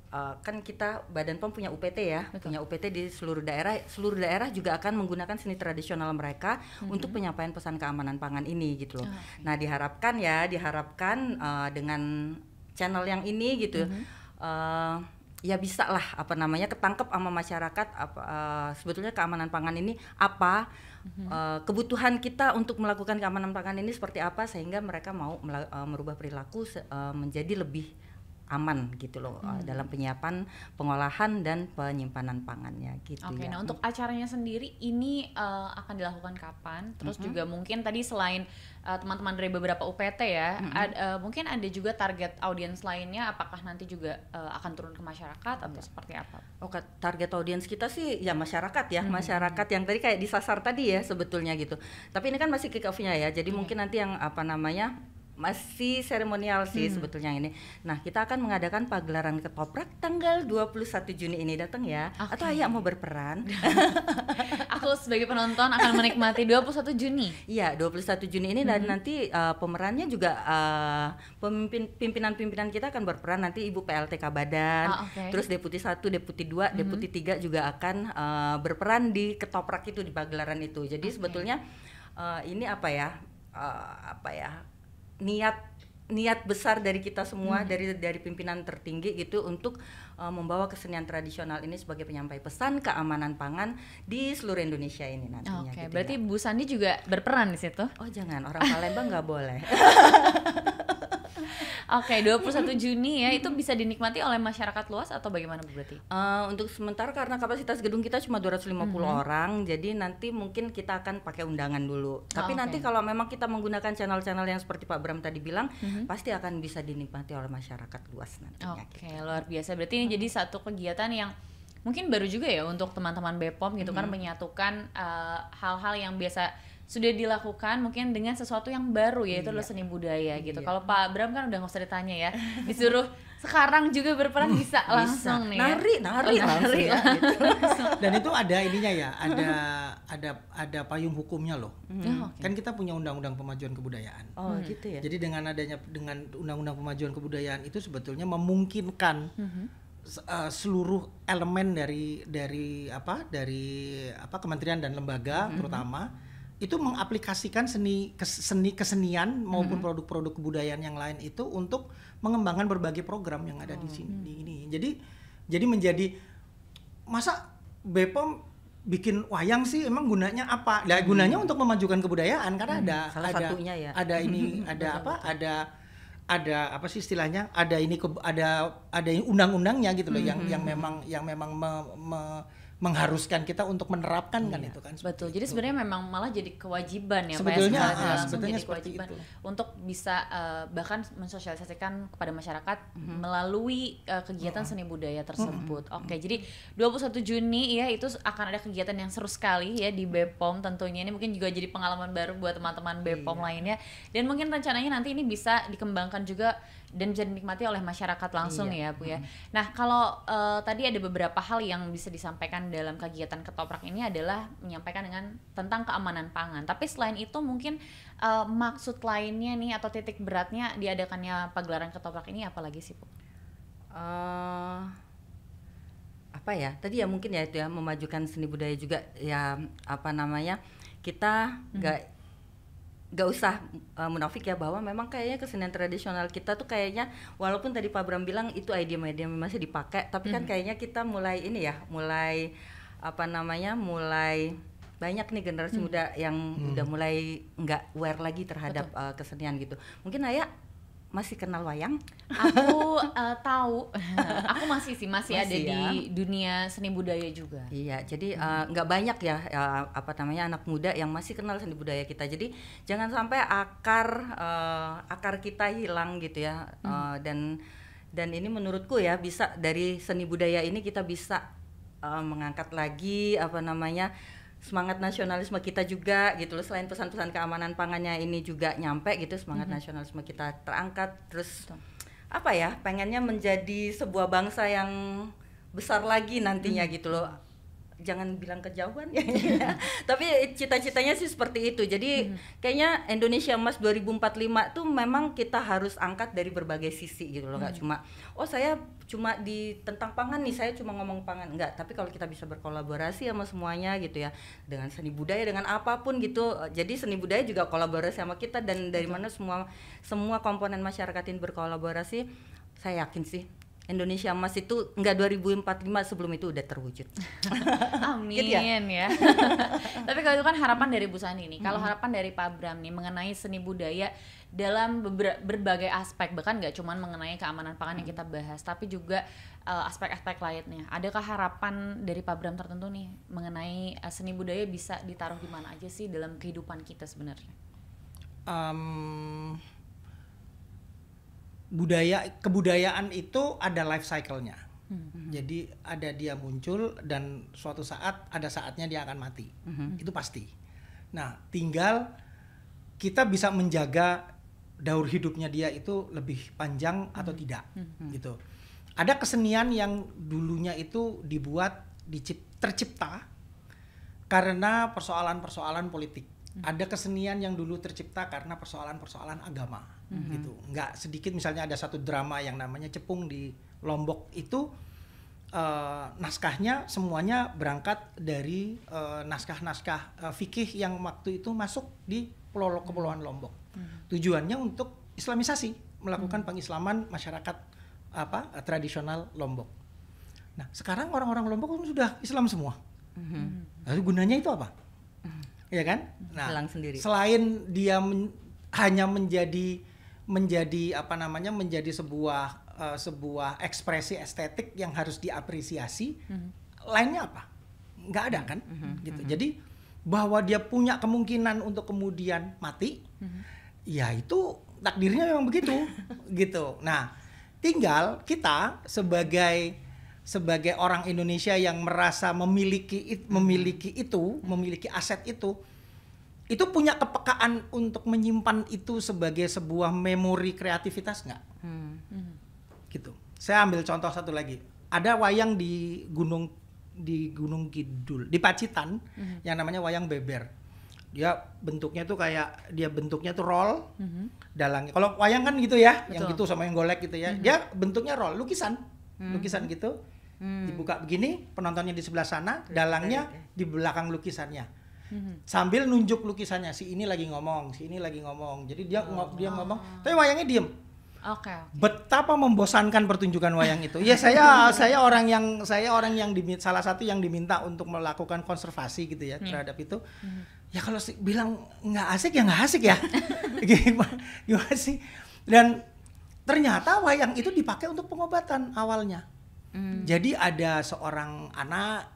Uh, kan kita Badan POM punya UPT ya, Betul. punya UPT di seluruh daerah. Seluruh daerah juga akan menggunakan seni tradisional mereka mm-hmm. untuk penyampaian pesan keamanan pangan ini gitu loh. Oh, okay. Nah diharapkan ya, diharapkan uh, dengan channel yang ini gitu. Mm-hmm uh, ya bisa lah apa namanya ketangkep sama masyarakat apa, uh, sebetulnya keamanan pangan ini apa mm uh, kebutuhan kita untuk melakukan keamanan pangan ini seperti apa sehingga mereka mau uh, merubah perilaku uh, menjadi lebih aman gitu loh eh, hmm. dalam penyiapan pengolahan dan penyimpanan pangannya gitu okay, ya. Oke, nah untuk acaranya sendiri ini uh, akan dilakukan kapan? Terus mm -hmm. juga mungkin tadi selain teman eh, teman-teman dari beberapa UPT ya, mm -hmm. ad, uh, mungkin ada juga target audiens lainnya apakah nanti juga uh, akan turun ke masyarakat atau yeah. seperti apa? Oke, oh, target audiens kita sih ya masyarakat ya, mm -hmm. masyarakat yang tadi kayak disasar tadi ya sebetulnya gitu. Tapi ini kan masih kick off-nya ya. Jadi okay. Iya. mungkin nanti yang apa namanya masih seremonial sih hmm. sebetulnya ini. Nah, kita akan mengadakan pagelaran ketoprak tanggal 21 Juni ini datang ya. Okay. Atau ayah mau berperan? [LAUGHS] Aku sebagai penonton akan menikmati 21 Juni. Iya, 21 Juni ini hmm. dan nanti uh, pemerannya juga uh, pemimpin pimpinan-pimpinan kita akan berperan nanti Ibu PLT Kabadan, oh, ah, okay. terus deputi 1, deputi 2, hmm. deputi 3 juga akan uh, berperan di ketoprak itu di pagelaran itu. Jadi okay. sebetulnya uh, ini apa ya? Uh, apa ya? niat niat besar dari kita semua hmm. dari dari pimpinan tertinggi gitu untuk uh, membawa kesenian tradisional ini sebagai penyampai pesan keamanan pangan di seluruh Indonesia ini nantinya. Oke, okay, gitu berarti ya. Bu Sandi juga berperan di situ? Oh jangan, orang Palembang nggak boleh. [LAUGHS] Oke, okay, 21 Juni ya, itu bisa dinikmati oleh masyarakat luas atau bagaimana Bu berarti? Uh, untuk sementara karena kapasitas gedung kita cuma 250 mm -hmm. orang, jadi nanti mungkin kita akan pakai undangan dulu. Tapi okay. Oh, nanti kalau memang kita menggunakan channel-channel yang seperti Pak Bram tadi bilang, mm -hmm. pasti akan bisa dinikmati oleh masyarakat luas nanti. Oke, okay, gitu. luar biasa. Berarti ini mm jadi mm-hmm. satu kegiatan yang mungkin baru juga ya untuk teman-teman Bepom gitu mm -hmm. kan mm-hmm. menyatukan eh, hal-hal uh, hal -hal yang biasa sudah dilakukan mungkin dengan sesuatu yang baru yaitu iya. seni budaya gitu. Iya. Kalau Pak Bram kan udah nggak usah ditanya ya, disuruh sekarang juga berperan hmm. bisa langsung bisa. nih. Ya. Nari, nari, oh, nari. Ya, gitu. [LAUGHS] Dan itu ada ininya ya, ada ada ada payung hukumnya loh. Mm. Oh, oh Kan kita punya undang-undang pemajuan kebudayaan. Oh, hmm. gitu ya. Jadi dengan adanya dengan undang-undang pemajuan kebudayaan itu sebetulnya memungkinkan mm -hmm uh, seluruh elemen dari dari apa dari apa kementerian dan lembaga mm -hmm. terutama itu mengaplikasikan seni seni kesenian maupun hmm. produk-produk kebudayaan yang lain itu untuk mengembangkan berbagai program yang ada hmm. di oh. sini di ini. Jadi jadi menjadi masa BPOM bikin wayang sih emang gunanya apa? Nah, gunanya hmm. untuk memajukan kebudayaan karena hmm. ada Salah ada satunya ya. ada ini [LAUGHS] ada apa? Ada ada apa sih istilahnya? Ada ini ada ada ada undang-undangnya gitu loh hmm. yang yang hmm, memang yang memang me, me, mengharuskan kita untuk menerapkan kan iya, itu kan. Betul. Jadi sebenarnya memang malah jadi kewajiban ya sebetulnya, Pak ya, sebetulnya ah, jadi kewajiban itu. untuk bisa uh, bahkan mensosialisasikan kepada masyarakat mm -hmm. melalui uh, kegiatan mm -hmm. seni budaya tersebut. Mm -hmm. Oke, okay, jadi 21 Juni ya itu akan ada kegiatan yang seru sekali ya di Bepom tentunya. Ini mungkin juga jadi pengalaman baru buat teman-teman Bepom iya. lainnya dan mungkin rencananya nanti ini bisa dikembangkan juga dan bisa dinikmati oleh masyarakat langsung iya. ya Bu ya. Hmm. Nah, kalau uh, tadi ada beberapa hal yang bisa disampaikan dalam kegiatan ketoprak ini adalah menyampaikan dengan tentang keamanan pangan. Tapi selain itu mungkin uh, maksud lainnya nih atau titik beratnya diadakannya pagelaran ketoprak ini apalagi sih Bu? Uh, apa ya? Tadi ya mungkin ya itu ya memajukan seni budaya juga ya apa namanya? Kita mm-hmm. nggak -hmm gak usah uh, munafik ya bahwa memang kayaknya kesenian tradisional kita tuh kayaknya walaupun tadi Pak Bram bilang itu idea-idea masih dipakai tapi kan -hmm. kayaknya kita mulai ini ya mulai apa namanya mulai banyak nih generasi hmm. muda yang hmm. udah mulai nggak aware lagi terhadap uh, kesenian gitu. Mungkin Ayah masih kenal wayang? Aku uh, tahu. [LAUGHS] aku masih sih masih, masih ada ya? di dunia seni budaya juga. Iya, jadi eh, hmm. nggak hmm. uh, banyak ya uh, apa namanya anak muda yang masih kenal seni budaya kita. Jadi jangan sampai akar uh, akar kita hilang gitu ya. Hmm. Uh, dan dan ini menurutku ya bisa dari seni budaya ini kita bisa uh, mengangkat lagi apa namanya semangat nasionalisme kita juga gitu loh selain pesan-pesan keamanan pangannya ini juga nyampe gitu semangat mm -hmm. nasionalisme kita terangkat terus apa ya pengennya menjadi sebuah bangsa yang besar lagi nantinya mm -hmm. gitu loh jangan bilang kejauhan ya [LAUGHS] tapi cita-citanya sih seperti itu jadi hmm. kayaknya Indonesia Emas 2045 tuh memang kita harus angkat dari berbagai sisi gitu loh nggak hmm. cuma oh saya cuma di tentang pangan nih saya cuma ngomong pangan enggak tapi kalau kita bisa berkolaborasi sama semuanya gitu ya dengan seni budaya dengan apapun gitu jadi seni budaya juga kolaborasi sama kita dan dari Betul. mana semua semua komponen masyarakat ini berkolaborasi saya yakin sih Indonesia Emas itu enggak 2045 sebelum itu udah terwujud. [LAUGHS] Amin gitu ya. ya. [LAUGHS] Tapi kalau itu kan harapan dari Bu Sani nih. Kalau harapan dari Pak Bram nih mengenai seni budaya dalam berbagai aspek bahkan enggak cuma mengenai keamanan pangan yang kita bahas tapi juga eh, aspek-aspek uh, lainnya. Adakah harapan dari Pak Bram tertentu nih mengenai uh, seni budaya bisa ditaruh di mana aja sih dalam kehidupan kita sebenarnya? Um, budaya kebudayaan itu ada life cycle-nya. Hmm. Jadi ada dia muncul dan suatu saat ada saatnya dia akan mati. Hmm. Itu pasti. Nah, tinggal kita bisa menjaga daur hidupnya dia itu lebih panjang hmm. atau tidak hmm. hmm. gitu. Ada kesenian yang dulunya itu dibuat dicip, tercipta karena persoalan-persoalan politik. Hmm. Ada kesenian yang dulu tercipta karena persoalan-persoalan agama hmm. gitu nggak sedikit misalnya ada satu drama yang namanya Cepung di Lombok itu uh, naskahnya semuanya berangkat dari eh, naskah-naskah uh, fikih yang waktu itu masuk di pulau kepulauan Lombok hmm. tujuannya untuk Islamisasi melakukan hmm. pengislaman masyarakat apa tradisional Lombok nah sekarang orang-orang Lombok sudah Islam semua hmm. gunanya itu apa mhm. Iya kan nah sendiri. selain dia men hanya menjadi menjadi apa namanya menjadi sebuah uh, sebuah ekspresi estetik yang harus diapresiasi mm-hmm. lainnya apa nggak ada kan mm-hmm. gitu mm-hmm. jadi bahwa dia punya kemungkinan untuk kemudian mati mm-hmm. ya itu takdirnya memang begitu [LAUGHS] gitu nah tinggal kita sebagai sebagai orang Indonesia yang merasa memiliki memiliki mhm. itu memiliki aset itu itu punya kepekaan untuk menyimpan itu sebagai sebuah memori kreativitas nggak? Hmm. hmm. Gitu. Saya ambil contoh satu lagi. Ada wayang di Gunung di Gunung Kidul, di Pacitan hmm. yang namanya wayang beber. Dia bentuknya tuh kayak dia bentuknya tuh roll. Hmm. dalang. Kalau wayang kan gitu ya, Betul. yang gitu sama yang golek gitu ya. Hmm. Dia bentuknya roll, lukisan. Hmm. Lukisan gitu. Hmm. Dibuka begini, penontonnya di sebelah sana, dalangnya ya. di belakang lukisannya hmm. sambil nunjuk lukisannya si ini lagi ngomong si ini lagi ngomong jadi dia oh. dia oh. ngomong tapi wayangnya diem Okay, Betapa membosankan pertunjukan wayang itu. Ya saya [LAUGHS] saya orang yang saya orang yang diminta, salah satu yang diminta untuk melakukan konservasi gitu ya hmm. terhadap itu. Hmm. Ya kalau bilang nggak asik ya nggak asik ya. [LAUGHS] gimana, gimana sih? Dan ternyata wayang itu dipakai untuk pengobatan awalnya. Hmm. Jadi ada seorang anak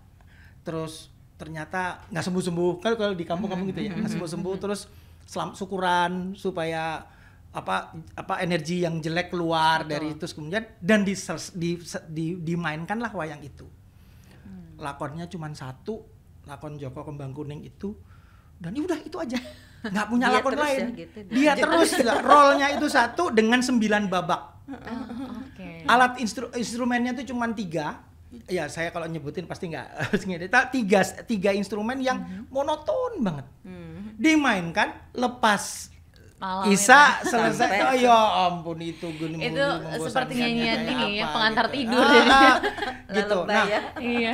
terus ternyata nggak sembuh sembuh kalau kalau di kampung kampung gitu ya nggak sembuh sembuh terus selam syukuran supaya apa apa energi yang jelek keluar Betul. dari itu kemudian dan di, di, di dimainkanlah wayang itu hmm. lakonnya cuma satu lakon Joko Kembang Kuning itu dan ya udah itu aja nggak punya dia lakon lain ya, gitu, dia terus [LAUGHS] rollnya itu satu dengan sembilan babak oh, okay. alat instru instrumennya itu cuma tiga ya saya kalau nyebutin pasti nggak [LAUGHS] tiga tiga instrumen yang mm -hmm. monoton banget mm -hmm. dimainkan lepas Malam Isa itu. Ya? selesai oh ya ampun itu gini itu seperti gitu nyanyian ya, ini ya pengantar gitu. tidur ya. ah, [LAUGHS] gitu nah iya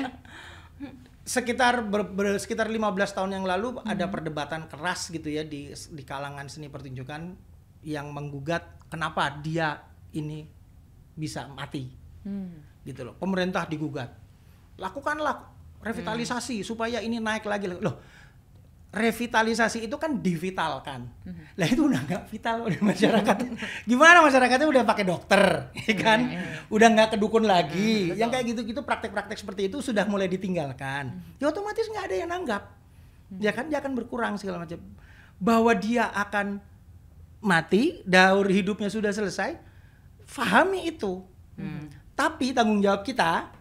sekitar ber, ber, sekitar 15 tahun yang lalu hmm. ada perdebatan keras gitu ya di di kalangan seni pertunjukan yang menggugat kenapa dia ini bisa mati hmm gitu loh pemerintah digugat lakukanlah revitalisasi hmm. supaya ini naik lagi loh revitalisasi itu kan divitalkan hmm. lah itu udah nggak vital udah masyarakat [LAUGHS] gimana masyarakatnya udah pakai dokter iya, ya kan iya, iya. udah nggak kedukun lagi hmm, yang kayak gitu-gitu praktek-praktek seperti itu sudah mulai ditinggalkan hmm. ya otomatis nggak ada yang nanggap hmm. ya kan dia akan berkurang segala macam bahwa dia akan mati daur hidupnya sudah selesai fahami itu hmm. Tapi tanggung jawab kita,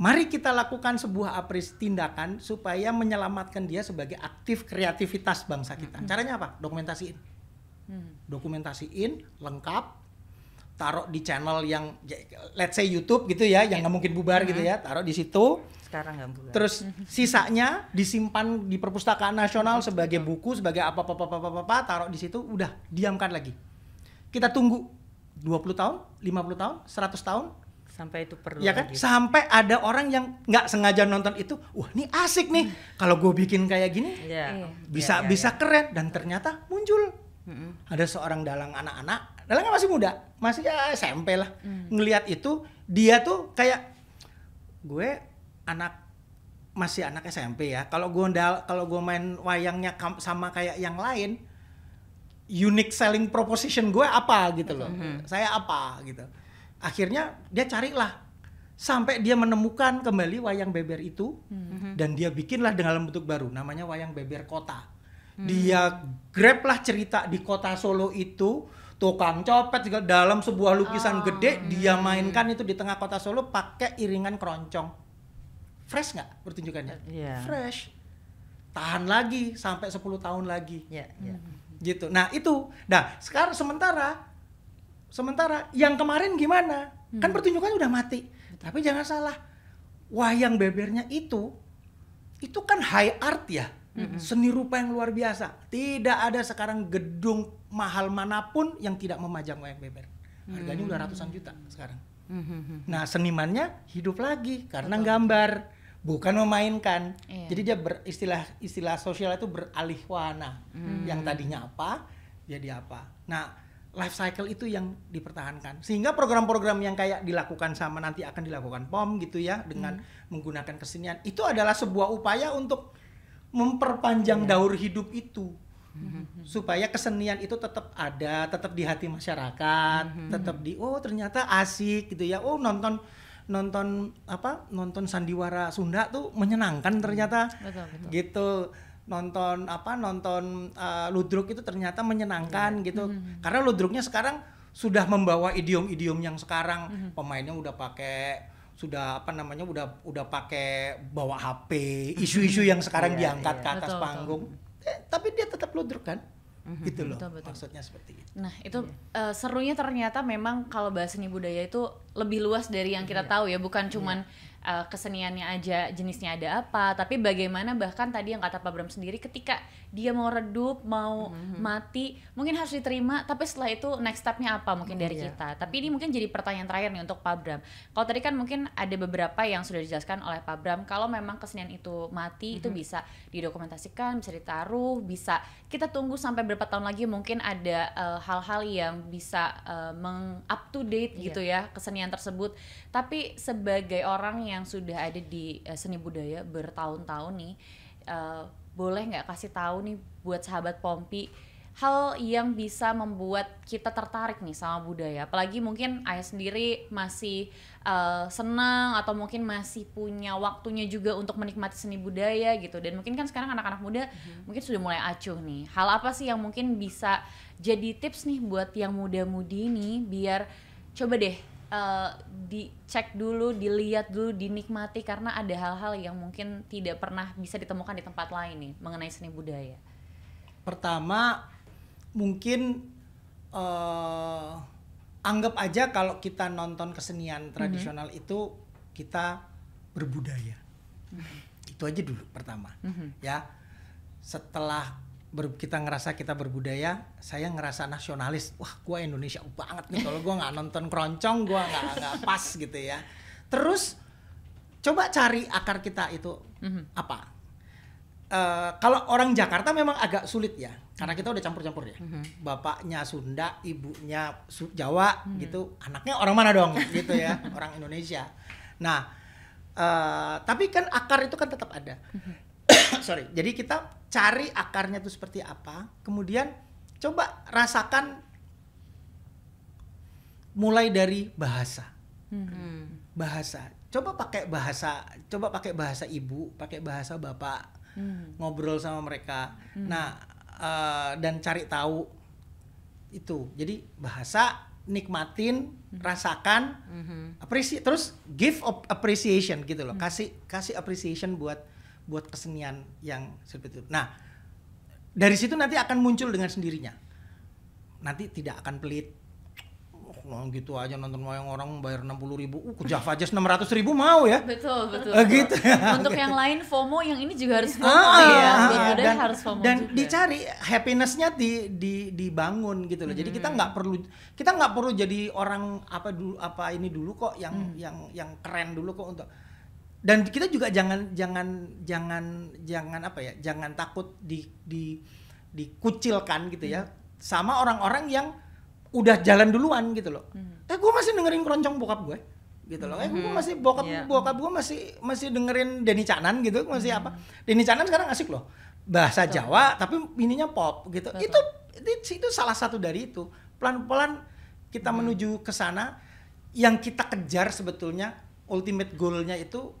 mari kita lakukan sebuah apres tindakan supaya menyelamatkan dia sebagai aktif kreativitas bangsa kita. Caranya apa? Dokumentasiin. Hmm. Dokumentasiin lengkap, taruh di channel yang let's say YouTube gitu ya, yang iya. nggak mungkin bubar -hmm. gitu ya, taruh di situ. Sekarang nggak bubar. Terus sisanya disimpan di perpustakaan nasional sebagai buku, sebagai apa apa apa apa apa, taruh di situ, udah diamkan lagi. Kita tunggu 20 tahun, 50 tahun, 100 tahun, sampai itu perlu ya kan sampai ada orang yang nggak sengaja nonton itu wah ini asik nih hmm. kalau gue bikin kayak gini yeah. Iya. Iya, bisa yeah, yeah, bisa yeah. keren dan ternyata muncul hmm. ada seorang dalang anak-anak dalangnya masih muda masih ya SMP lah mm. ngelihat itu dia tuh kayak gue anak masih anak SMP ya kalau gue kalau gue main wayangnya sama kayak yang lain unique selling proposition gue apa gitu loh mm -hmm. saya apa gitu akhirnya dia carilah sampai dia menemukan kembali wayang beber itu mm-hmm. dan dia bikinlah dengan bentuk baru namanya wayang beber kota mm dia grab lah cerita di kota Solo itu tukang copet juga dalam sebuah lukisan oh, gede dia mainkan itu di tengah kota Solo pakai iringan keroncong fresh nggak pertunjukannya yeah. fresh tahan lagi sampai 10 tahun lagi yeah, yeah. gitu nah itu nah sekarang sementara sementara yang kemarin gimana hmm. kan pertunjukannya udah mati Betul. tapi jangan salah wayang bebernya itu itu kan high art ya hmm. seni rupa yang luar biasa tidak ada sekarang gedung mahal manapun yang tidak memajang wayang beber harganya hmm. udah ratusan juta sekarang hmm, hmm, hmm. nah senimannya hidup lagi karena Betul. gambar bukan memainkan iya. jadi dia beristilah istilah sosial itu beralih warna hmm. yang tadinya apa jadi apa nah life cycle itu yang dipertahankan sehingga program-program yang kayak dilakukan sama nanti akan dilakukan POM gitu ya dengan hmm. menggunakan kesenian itu adalah sebuah upaya untuk memperpanjang iya. daur hidup itu hmm. supaya kesenian itu tetap ada tetap di hati masyarakat hmm. tetap di oh ternyata asik gitu ya oh nonton nonton apa nonton sandiwara Sunda tuh menyenangkan ternyata betul, betul. gitu nonton apa nonton uh, ludruk itu ternyata menyenangkan yeah. gitu. Mm-hmm. Karena ludruknya sekarang sudah membawa idiom-idiom yang sekarang mm-hmm. pemainnya udah pakai sudah apa namanya udah udah pakai bawa HP, isu-isu yang sekarang [LAUGHS] yeah, diangkat yeah. ke atas betul, panggung. Betul. Eh, tapi dia tetap ludruk kan? Mm-hmm. gitu loh betul, betul. maksudnya seperti itu. Nah itu yeah. Iya. uh, serunya ternyata memang kalau bahasa seni budaya itu lebih luas dari yang kita yeah. tahu ya bukan iya. cuman yeah uh, keseniannya aja jenisnya ada apa tapi bagaimana bahkan tadi yang kata Pak Bram sendiri ketika dia mau redup mau mm-hmm. mati mungkin harus diterima tapi setelah itu next stepnya apa mungkin dari yeah. kita tapi ini mungkin jadi pertanyaan terakhir nih untuk Pak Bram kalau tadi kan mungkin ada beberapa yang sudah dijelaskan oleh Pak Bram kalau memang kesenian itu mati mm-hmm. itu hmm. bisa didokumentasikan bisa ditaruh bisa kita tunggu sampai berapa tahun lagi mungkin ada eh, hal-hal uh, yang bisa uh, meng up to date yeah. gitu ya kesenian tersebut tapi sebagai orang yang sudah ada di uh, seni budaya bertahun-tahun nih uh, boleh nggak kasih tahu nih buat sahabat Pompi hal yang bisa membuat kita tertarik nih sama budaya apalagi mungkin ayah sendiri masih uh, senang atau mungkin masih punya waktunya juga untuk menikmati seni budaya gitu dan mungkin kan sekarang anak-anak muda hmm. mungkin sudah mulai acuh nih hal apa sih yang mungkin bisa jadi tips nih buat yang muda-mudi nih biar coba deh uh, dicek dulu, dilihat dulu, dinikmati karena ada hal-hal yang mungkin tidak pernah bisa ditemukan di tempat lain nih mengenai seni budaya. Pertama, mungkin uh, anggap aja kalau kita nonton kesenian mhm. tradisional mm -hmm. itu kita berbudaya. Mm -hmm. Itu aja dulu pertama. Mm -hmm. Ya. Setelah ber, kita ngerasa kita berbudaya, saya ngerasa nasionalis. Wah, gue Indonesia banget nih. Kalau gue nggak nonton keroncong, gue nggak nggak pas gitu ya. Terus coba cari akar kita itu mm-hmm. apa? Uh, kalau orang Jakarta memang agak sulit ya, karena kita udah campur-campur ya. Mm-hmm. Bapaknya Sunda, ibunya Jawa mm-hmm. gitu, anaknya orang mana dong [LAUGHS] gitu ya, orang Indonesia. Nah, uh, tapi kan akar itu kan tetap ada. Mm-hmm [COUGHS] sorry jadi kita cari akarnya itu seperti apa kemudian coba rasakan mulai dari bahasa hmm. bahasa coba pakai bahasa coba pakai bahasa ibu pakai bahasa bapak hmm. ngobrol sama mereka hmm. nah uh, dan cari tahu itu jadi bahasa nikmatin hmm. rasakan hmm. apresi terus give appreciation gitu loh hmm. kasih kasih appreciation buat buat kesenian yang seperti itu. Nah, dari situ nanti akan muncul dengan sendirinya. Nanti tidak akan pelit. Oh, gitu aja nonton wayang orang bayar enam puluh ribu, uh, ke Java aja enam ratus ribu mau ya? Betul betul. Eh, betul. gitu. [LAUGHS] Untuk yang lain FOMO, yang ini juga harus FOMO ah, ya. Ah, dan, harus FOMO dan juga. dicari happinessnya di, di dibangun gitu loh. Hmm. Jadi kita hmm. nggak perlu kita nggak perlu jadi orang apa dulu apa ini dulu kok yang hmm. yang yang keren dulu kok untuk dan kita juga jangan jangan jangan jangan apa ya jangan takut di di dikucilkan gitu ya. hmm. ya sama orang-orang yang udah jalan duluan gitu loh hmm. eh gue masih dengerin keroncong bokap gue gitu loh eh gue hmm. masih bokap yeah. bokap gue masih masih dengerin Denny Canan gitu masih hmm. apa Denny Canan sekarang asik loh bahasa Betul. Jawa tapi ininya pop gitu Betul. itu itu salah satu dari itu pelan-pelan kita hmm. menuju ke sana yang kita kejar sebetulnya ultimate goalnya itu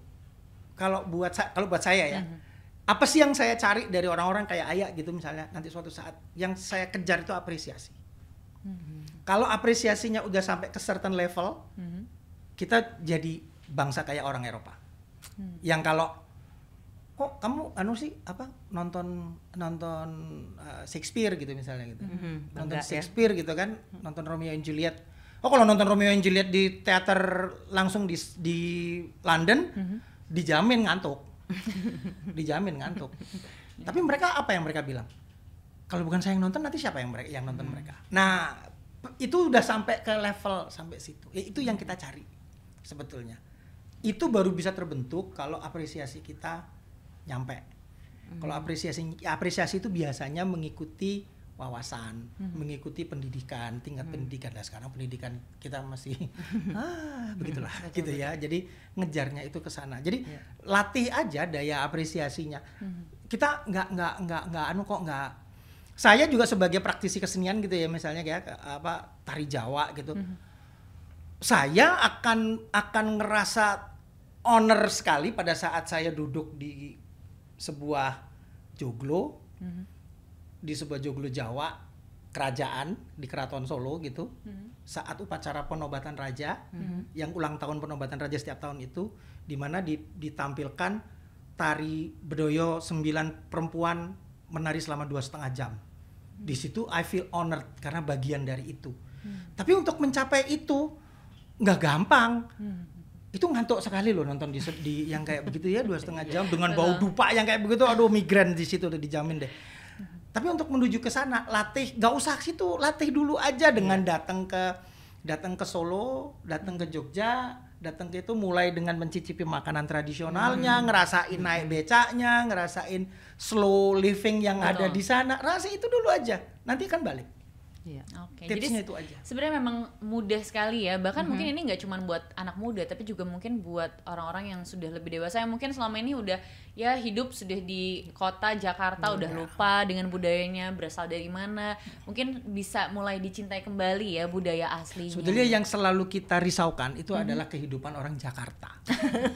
kalau buat kalau buat saya ya. Mm-hmm. Apa sih yang saya cari dari orang-orang kayak Ayah gitu misalnya nanti suatu saat yang saya kejar itu apresiasi. Mm-hmm. Kalau apresiasinya udah sampai ke certain level, mm-hmm. kita jadi bangsa kayak orang Eropa. hmm Yang kalau kok kamu anu sih apa nonton nonton uh, Shakespeare gitu misalnya gitu. Mm-hmm. Nonton Enggak, ya. Shakespeare ya. gitu kan, hmm. nonton Romeo and Juliet. Oh kalau nonton Romeo and Juliet di teater langsung di di London, mm-hmm dijamin ngantuk [LAUGHS] dijamin ngantuk tapi mereka apa yang mereka bilang kalau bukan saya yang nonton nanti siapa yang mereka yang nonton hmm. mereka nah itu udah sampai ke level sampai situ ya, itu yang kita cari sebetulnya itu baru bisa terbentuk kalau apresiasi kita nyampe hmm. kalau apresiasi apresiasi itu biasanya mengikuti wawasan, hmm. mengikuti pendidikan, tingkat hmm. pendidikan. Nah, sekarang pendidikan kita masih [LAUGHS] ah, begitulah hmm. gitu ya. Jadi ngejarnya itu ke sana. Jadi yeah. latih aja daya apresiasinya. Hmm. Kita nggak nggak nggak nggak anu kok nggak saya juga sebagai praktisi kesenian gitu ya misalnya kayak apa tari Jawa gitu. Hmm. Saya akan akan ngerasa honor sekali pada saat saya duduk di sebuah joglo. Hmm di sebuah joglo Jawa kerajaan di keraton Solo gitu hmm. saat upacara penobatan raja hmm. yang ulang tahun penobatan raja setiap tahun itu di mana ditampilkan tari bedoyo sembilan perempuan menari selama dua setengah jam hmm. di situ I feel honored karena bagian dari itu hmm. tapi untuk mencapai itu nggak gampang hmm. itu ngantuk sekali loh nonton di, di yang kayak begitu ya dua setengah [LAUGHS] jam dengan iya. bau dupa yang kayak begitu aduh migran di situ udah dijamin deh tapi untuk menuju ke sana latih gak usah situ latih dulu aja dengan yeah. datang ke datang ke Solo, datang ke Jogja, datang ke itu mulai dengan mencicipi makanan tradisionalnya, hmm. ngerasain hmm. naik becaknya, ngerasain slow living yang Betul. ada di sana. Rasa itu dulu aja. Nanti kan balik. Yeah. Oke. Okay. Jadi itu aja. Sebenarnya memang mudah sekali ya. Bahkan mm-hmm. mungkin hmm. ini nggak cuma buat anak muda, tapi juga mungkin buat orang-orang yang sudah lebih dewasa yang mungkin selama ini udah ya hidup sudah di kota Jakarta hmm, udah ya. lupa dengan budayanya berasal dari mana mungkin bisa mulai dicintai kembali ya budaya aslinya sebetulnya yang selalu kita risaukan itu hmm. adalah kehidupan orang Jakarta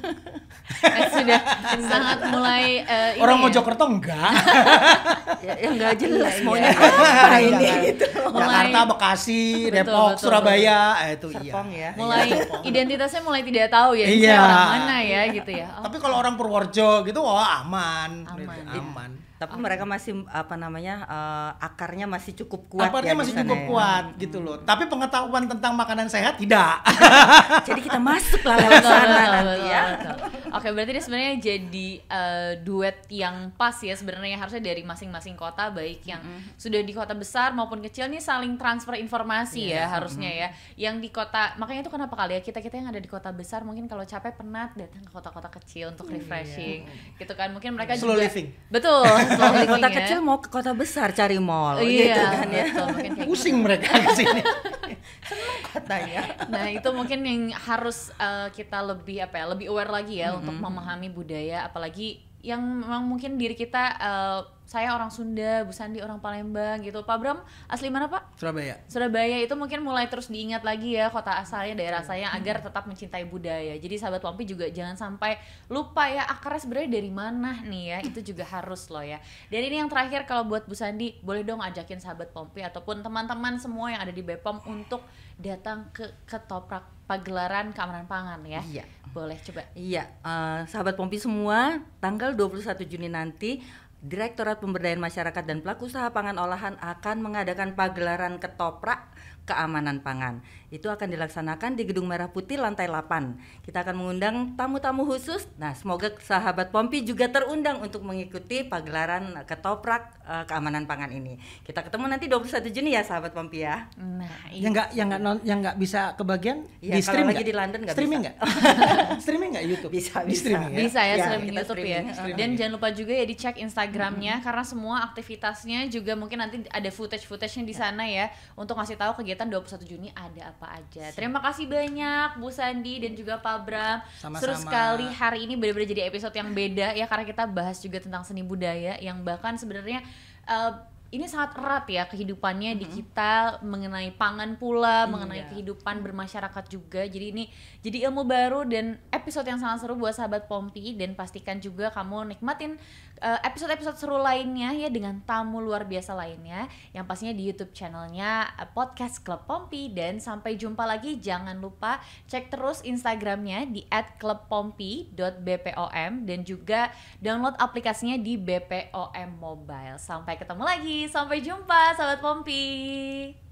[LAUGHS] eh, sudah sangat mulai uh, orang ya. Mojokerto enggak [LAUGHS] ya, ya, enggak jelas iya, iya. maunya iya, apa ini gitu mulai, Jakarta Bekasi betul, Depok betul, Surabaya betul. Eh, itu Serpong, ya. iya mulai identitasnya mulai tidak tahu ya iya. orang mana ya gitu ya oh. tapi kalau oh. orang Purworejo gitu oh aman aman, aman tapi oh. mereka masih apa namanya uh, akarnya masih cukup kuat akarnya ya, masih cukup ya. kuat hmm. gitu loh tapi pengetahuan tentang makanan sehat tidak [LAUGHS] jadi kita masuk lah lewat sana nanti ya oke berarti ini sebenarnya jadi uh, duet yang pas ya sebenarnya harusnya dari masing-masing kota baik yang mm -hmm. sudah di kota besar maupun kecil nih saling transfer informasi yeah. ya harusnya mm -hmm. ya yang di kota makanya itu kenapa kali ya kita kita yang ada di kota besar mungkin kalau capek penat datang ke kota-kota kecil untuk iya. refreshing yeah. gitu kan mungkin mereka Slow juga living. betul kalau dari kota kecil ya. mau ke kota besar cari mall iya, gitu kan ya. Betul, mungkin Pusing gitu. mereka di sini. [LAUGHS] Senang Nah, itu mungkin yang harus uh, kita lebih apa ya, lebih aware lagi ya mm -hmm. untuk memahami budaya apalagi yang memang mungkin diri kita uh, saya orang Sunda, Bu Sandi orang Palembang gitu. Pak Bram asli mana Pak? Surabaya. Surabaya itu mungkin mulai terus diingat lagi ya kota asalnya, iya. daerah saya agar tetap mencintai budaya. Jadi sahabat Wampi juga jangan sampai lupa ya akarnya sebenarnya dari mana nih ya. Itu juga harus loh ya. Dan ini yang terakhir kalau buat Bu Sandi, boleh dong ajakin sahabat Pompi ataupun teman-teman semua yang ada di Bepom untuk datang ke ketoprak pagelaran keamanan pangan ya. Iya. Boleh coba. Iya, uh, sahabat Pompi semua tanggal 21 Juni nanti Direktorat Pemberdayaan Masyarakat dan Pelaku Usaha Pangan Olahan akan mengadakan pagelaran ketoprak keamanan pangan. Itu akan dilaksanakan di Gedung Merah Putih lantai 8. Kita akan mengundang tamu-tamu khusus. Nah, semoga sahabat Pompi juga terundang untuk mengikuti pagelaran ketoprak uh, keamanan pangan ini. Kita ketemu nanti 21 Juni ya sahabat Pompi ya. Nah, nah iya yang nggak yang nggak non yang nggak bisa kebagian ya, di stream lagi gak? di London nggak streaming nggak? [LAUGHS] streaming nggak YouTube? Bisa, di bisa. streaming ya. Bisa ya, ya streaming YouTube ya. streaming, ya. Streaming. Dan jangan lupa juga ya di cek Instagramnya hmm. karena semua aktivitasnya juga mungkin nanti ada footage-footage-nya di ya. sana ya untuk ngasih tahu kegiatan 21 Juni ada apa aja. Terima kasih banyak Bu Sandi dan juga Pak Bram. Seru sekali hari ini benar-benar jadi episode yang beda ya karena kita bahas juga tentang seni budaya yang bahkan sebenarnya Eh, ini sangat erat ya kehidupannya mm -hmm. di kita mengenai pangan pula, mm, mengenai yeah. kehidupan bermasyarakat juga. Jadi ini jadi ilmu baru dan episode yang sangat seru buat sahabat Pompi dan pastikan juga kamu nikmatin Eh, episode-episode seru lainnya ya dengan tamu luar biasa lainnya yang pastinya di YouTube channelnya eh, Podcast Club Pompi dan sampai jumpa lagi jangan lupa cek terus Instagramnya di @clubpompi.bpom dan juga download aplikasinya di BPOM Mobile. Sampai ketemu lagi, sampai jumpa sahabat Pompi.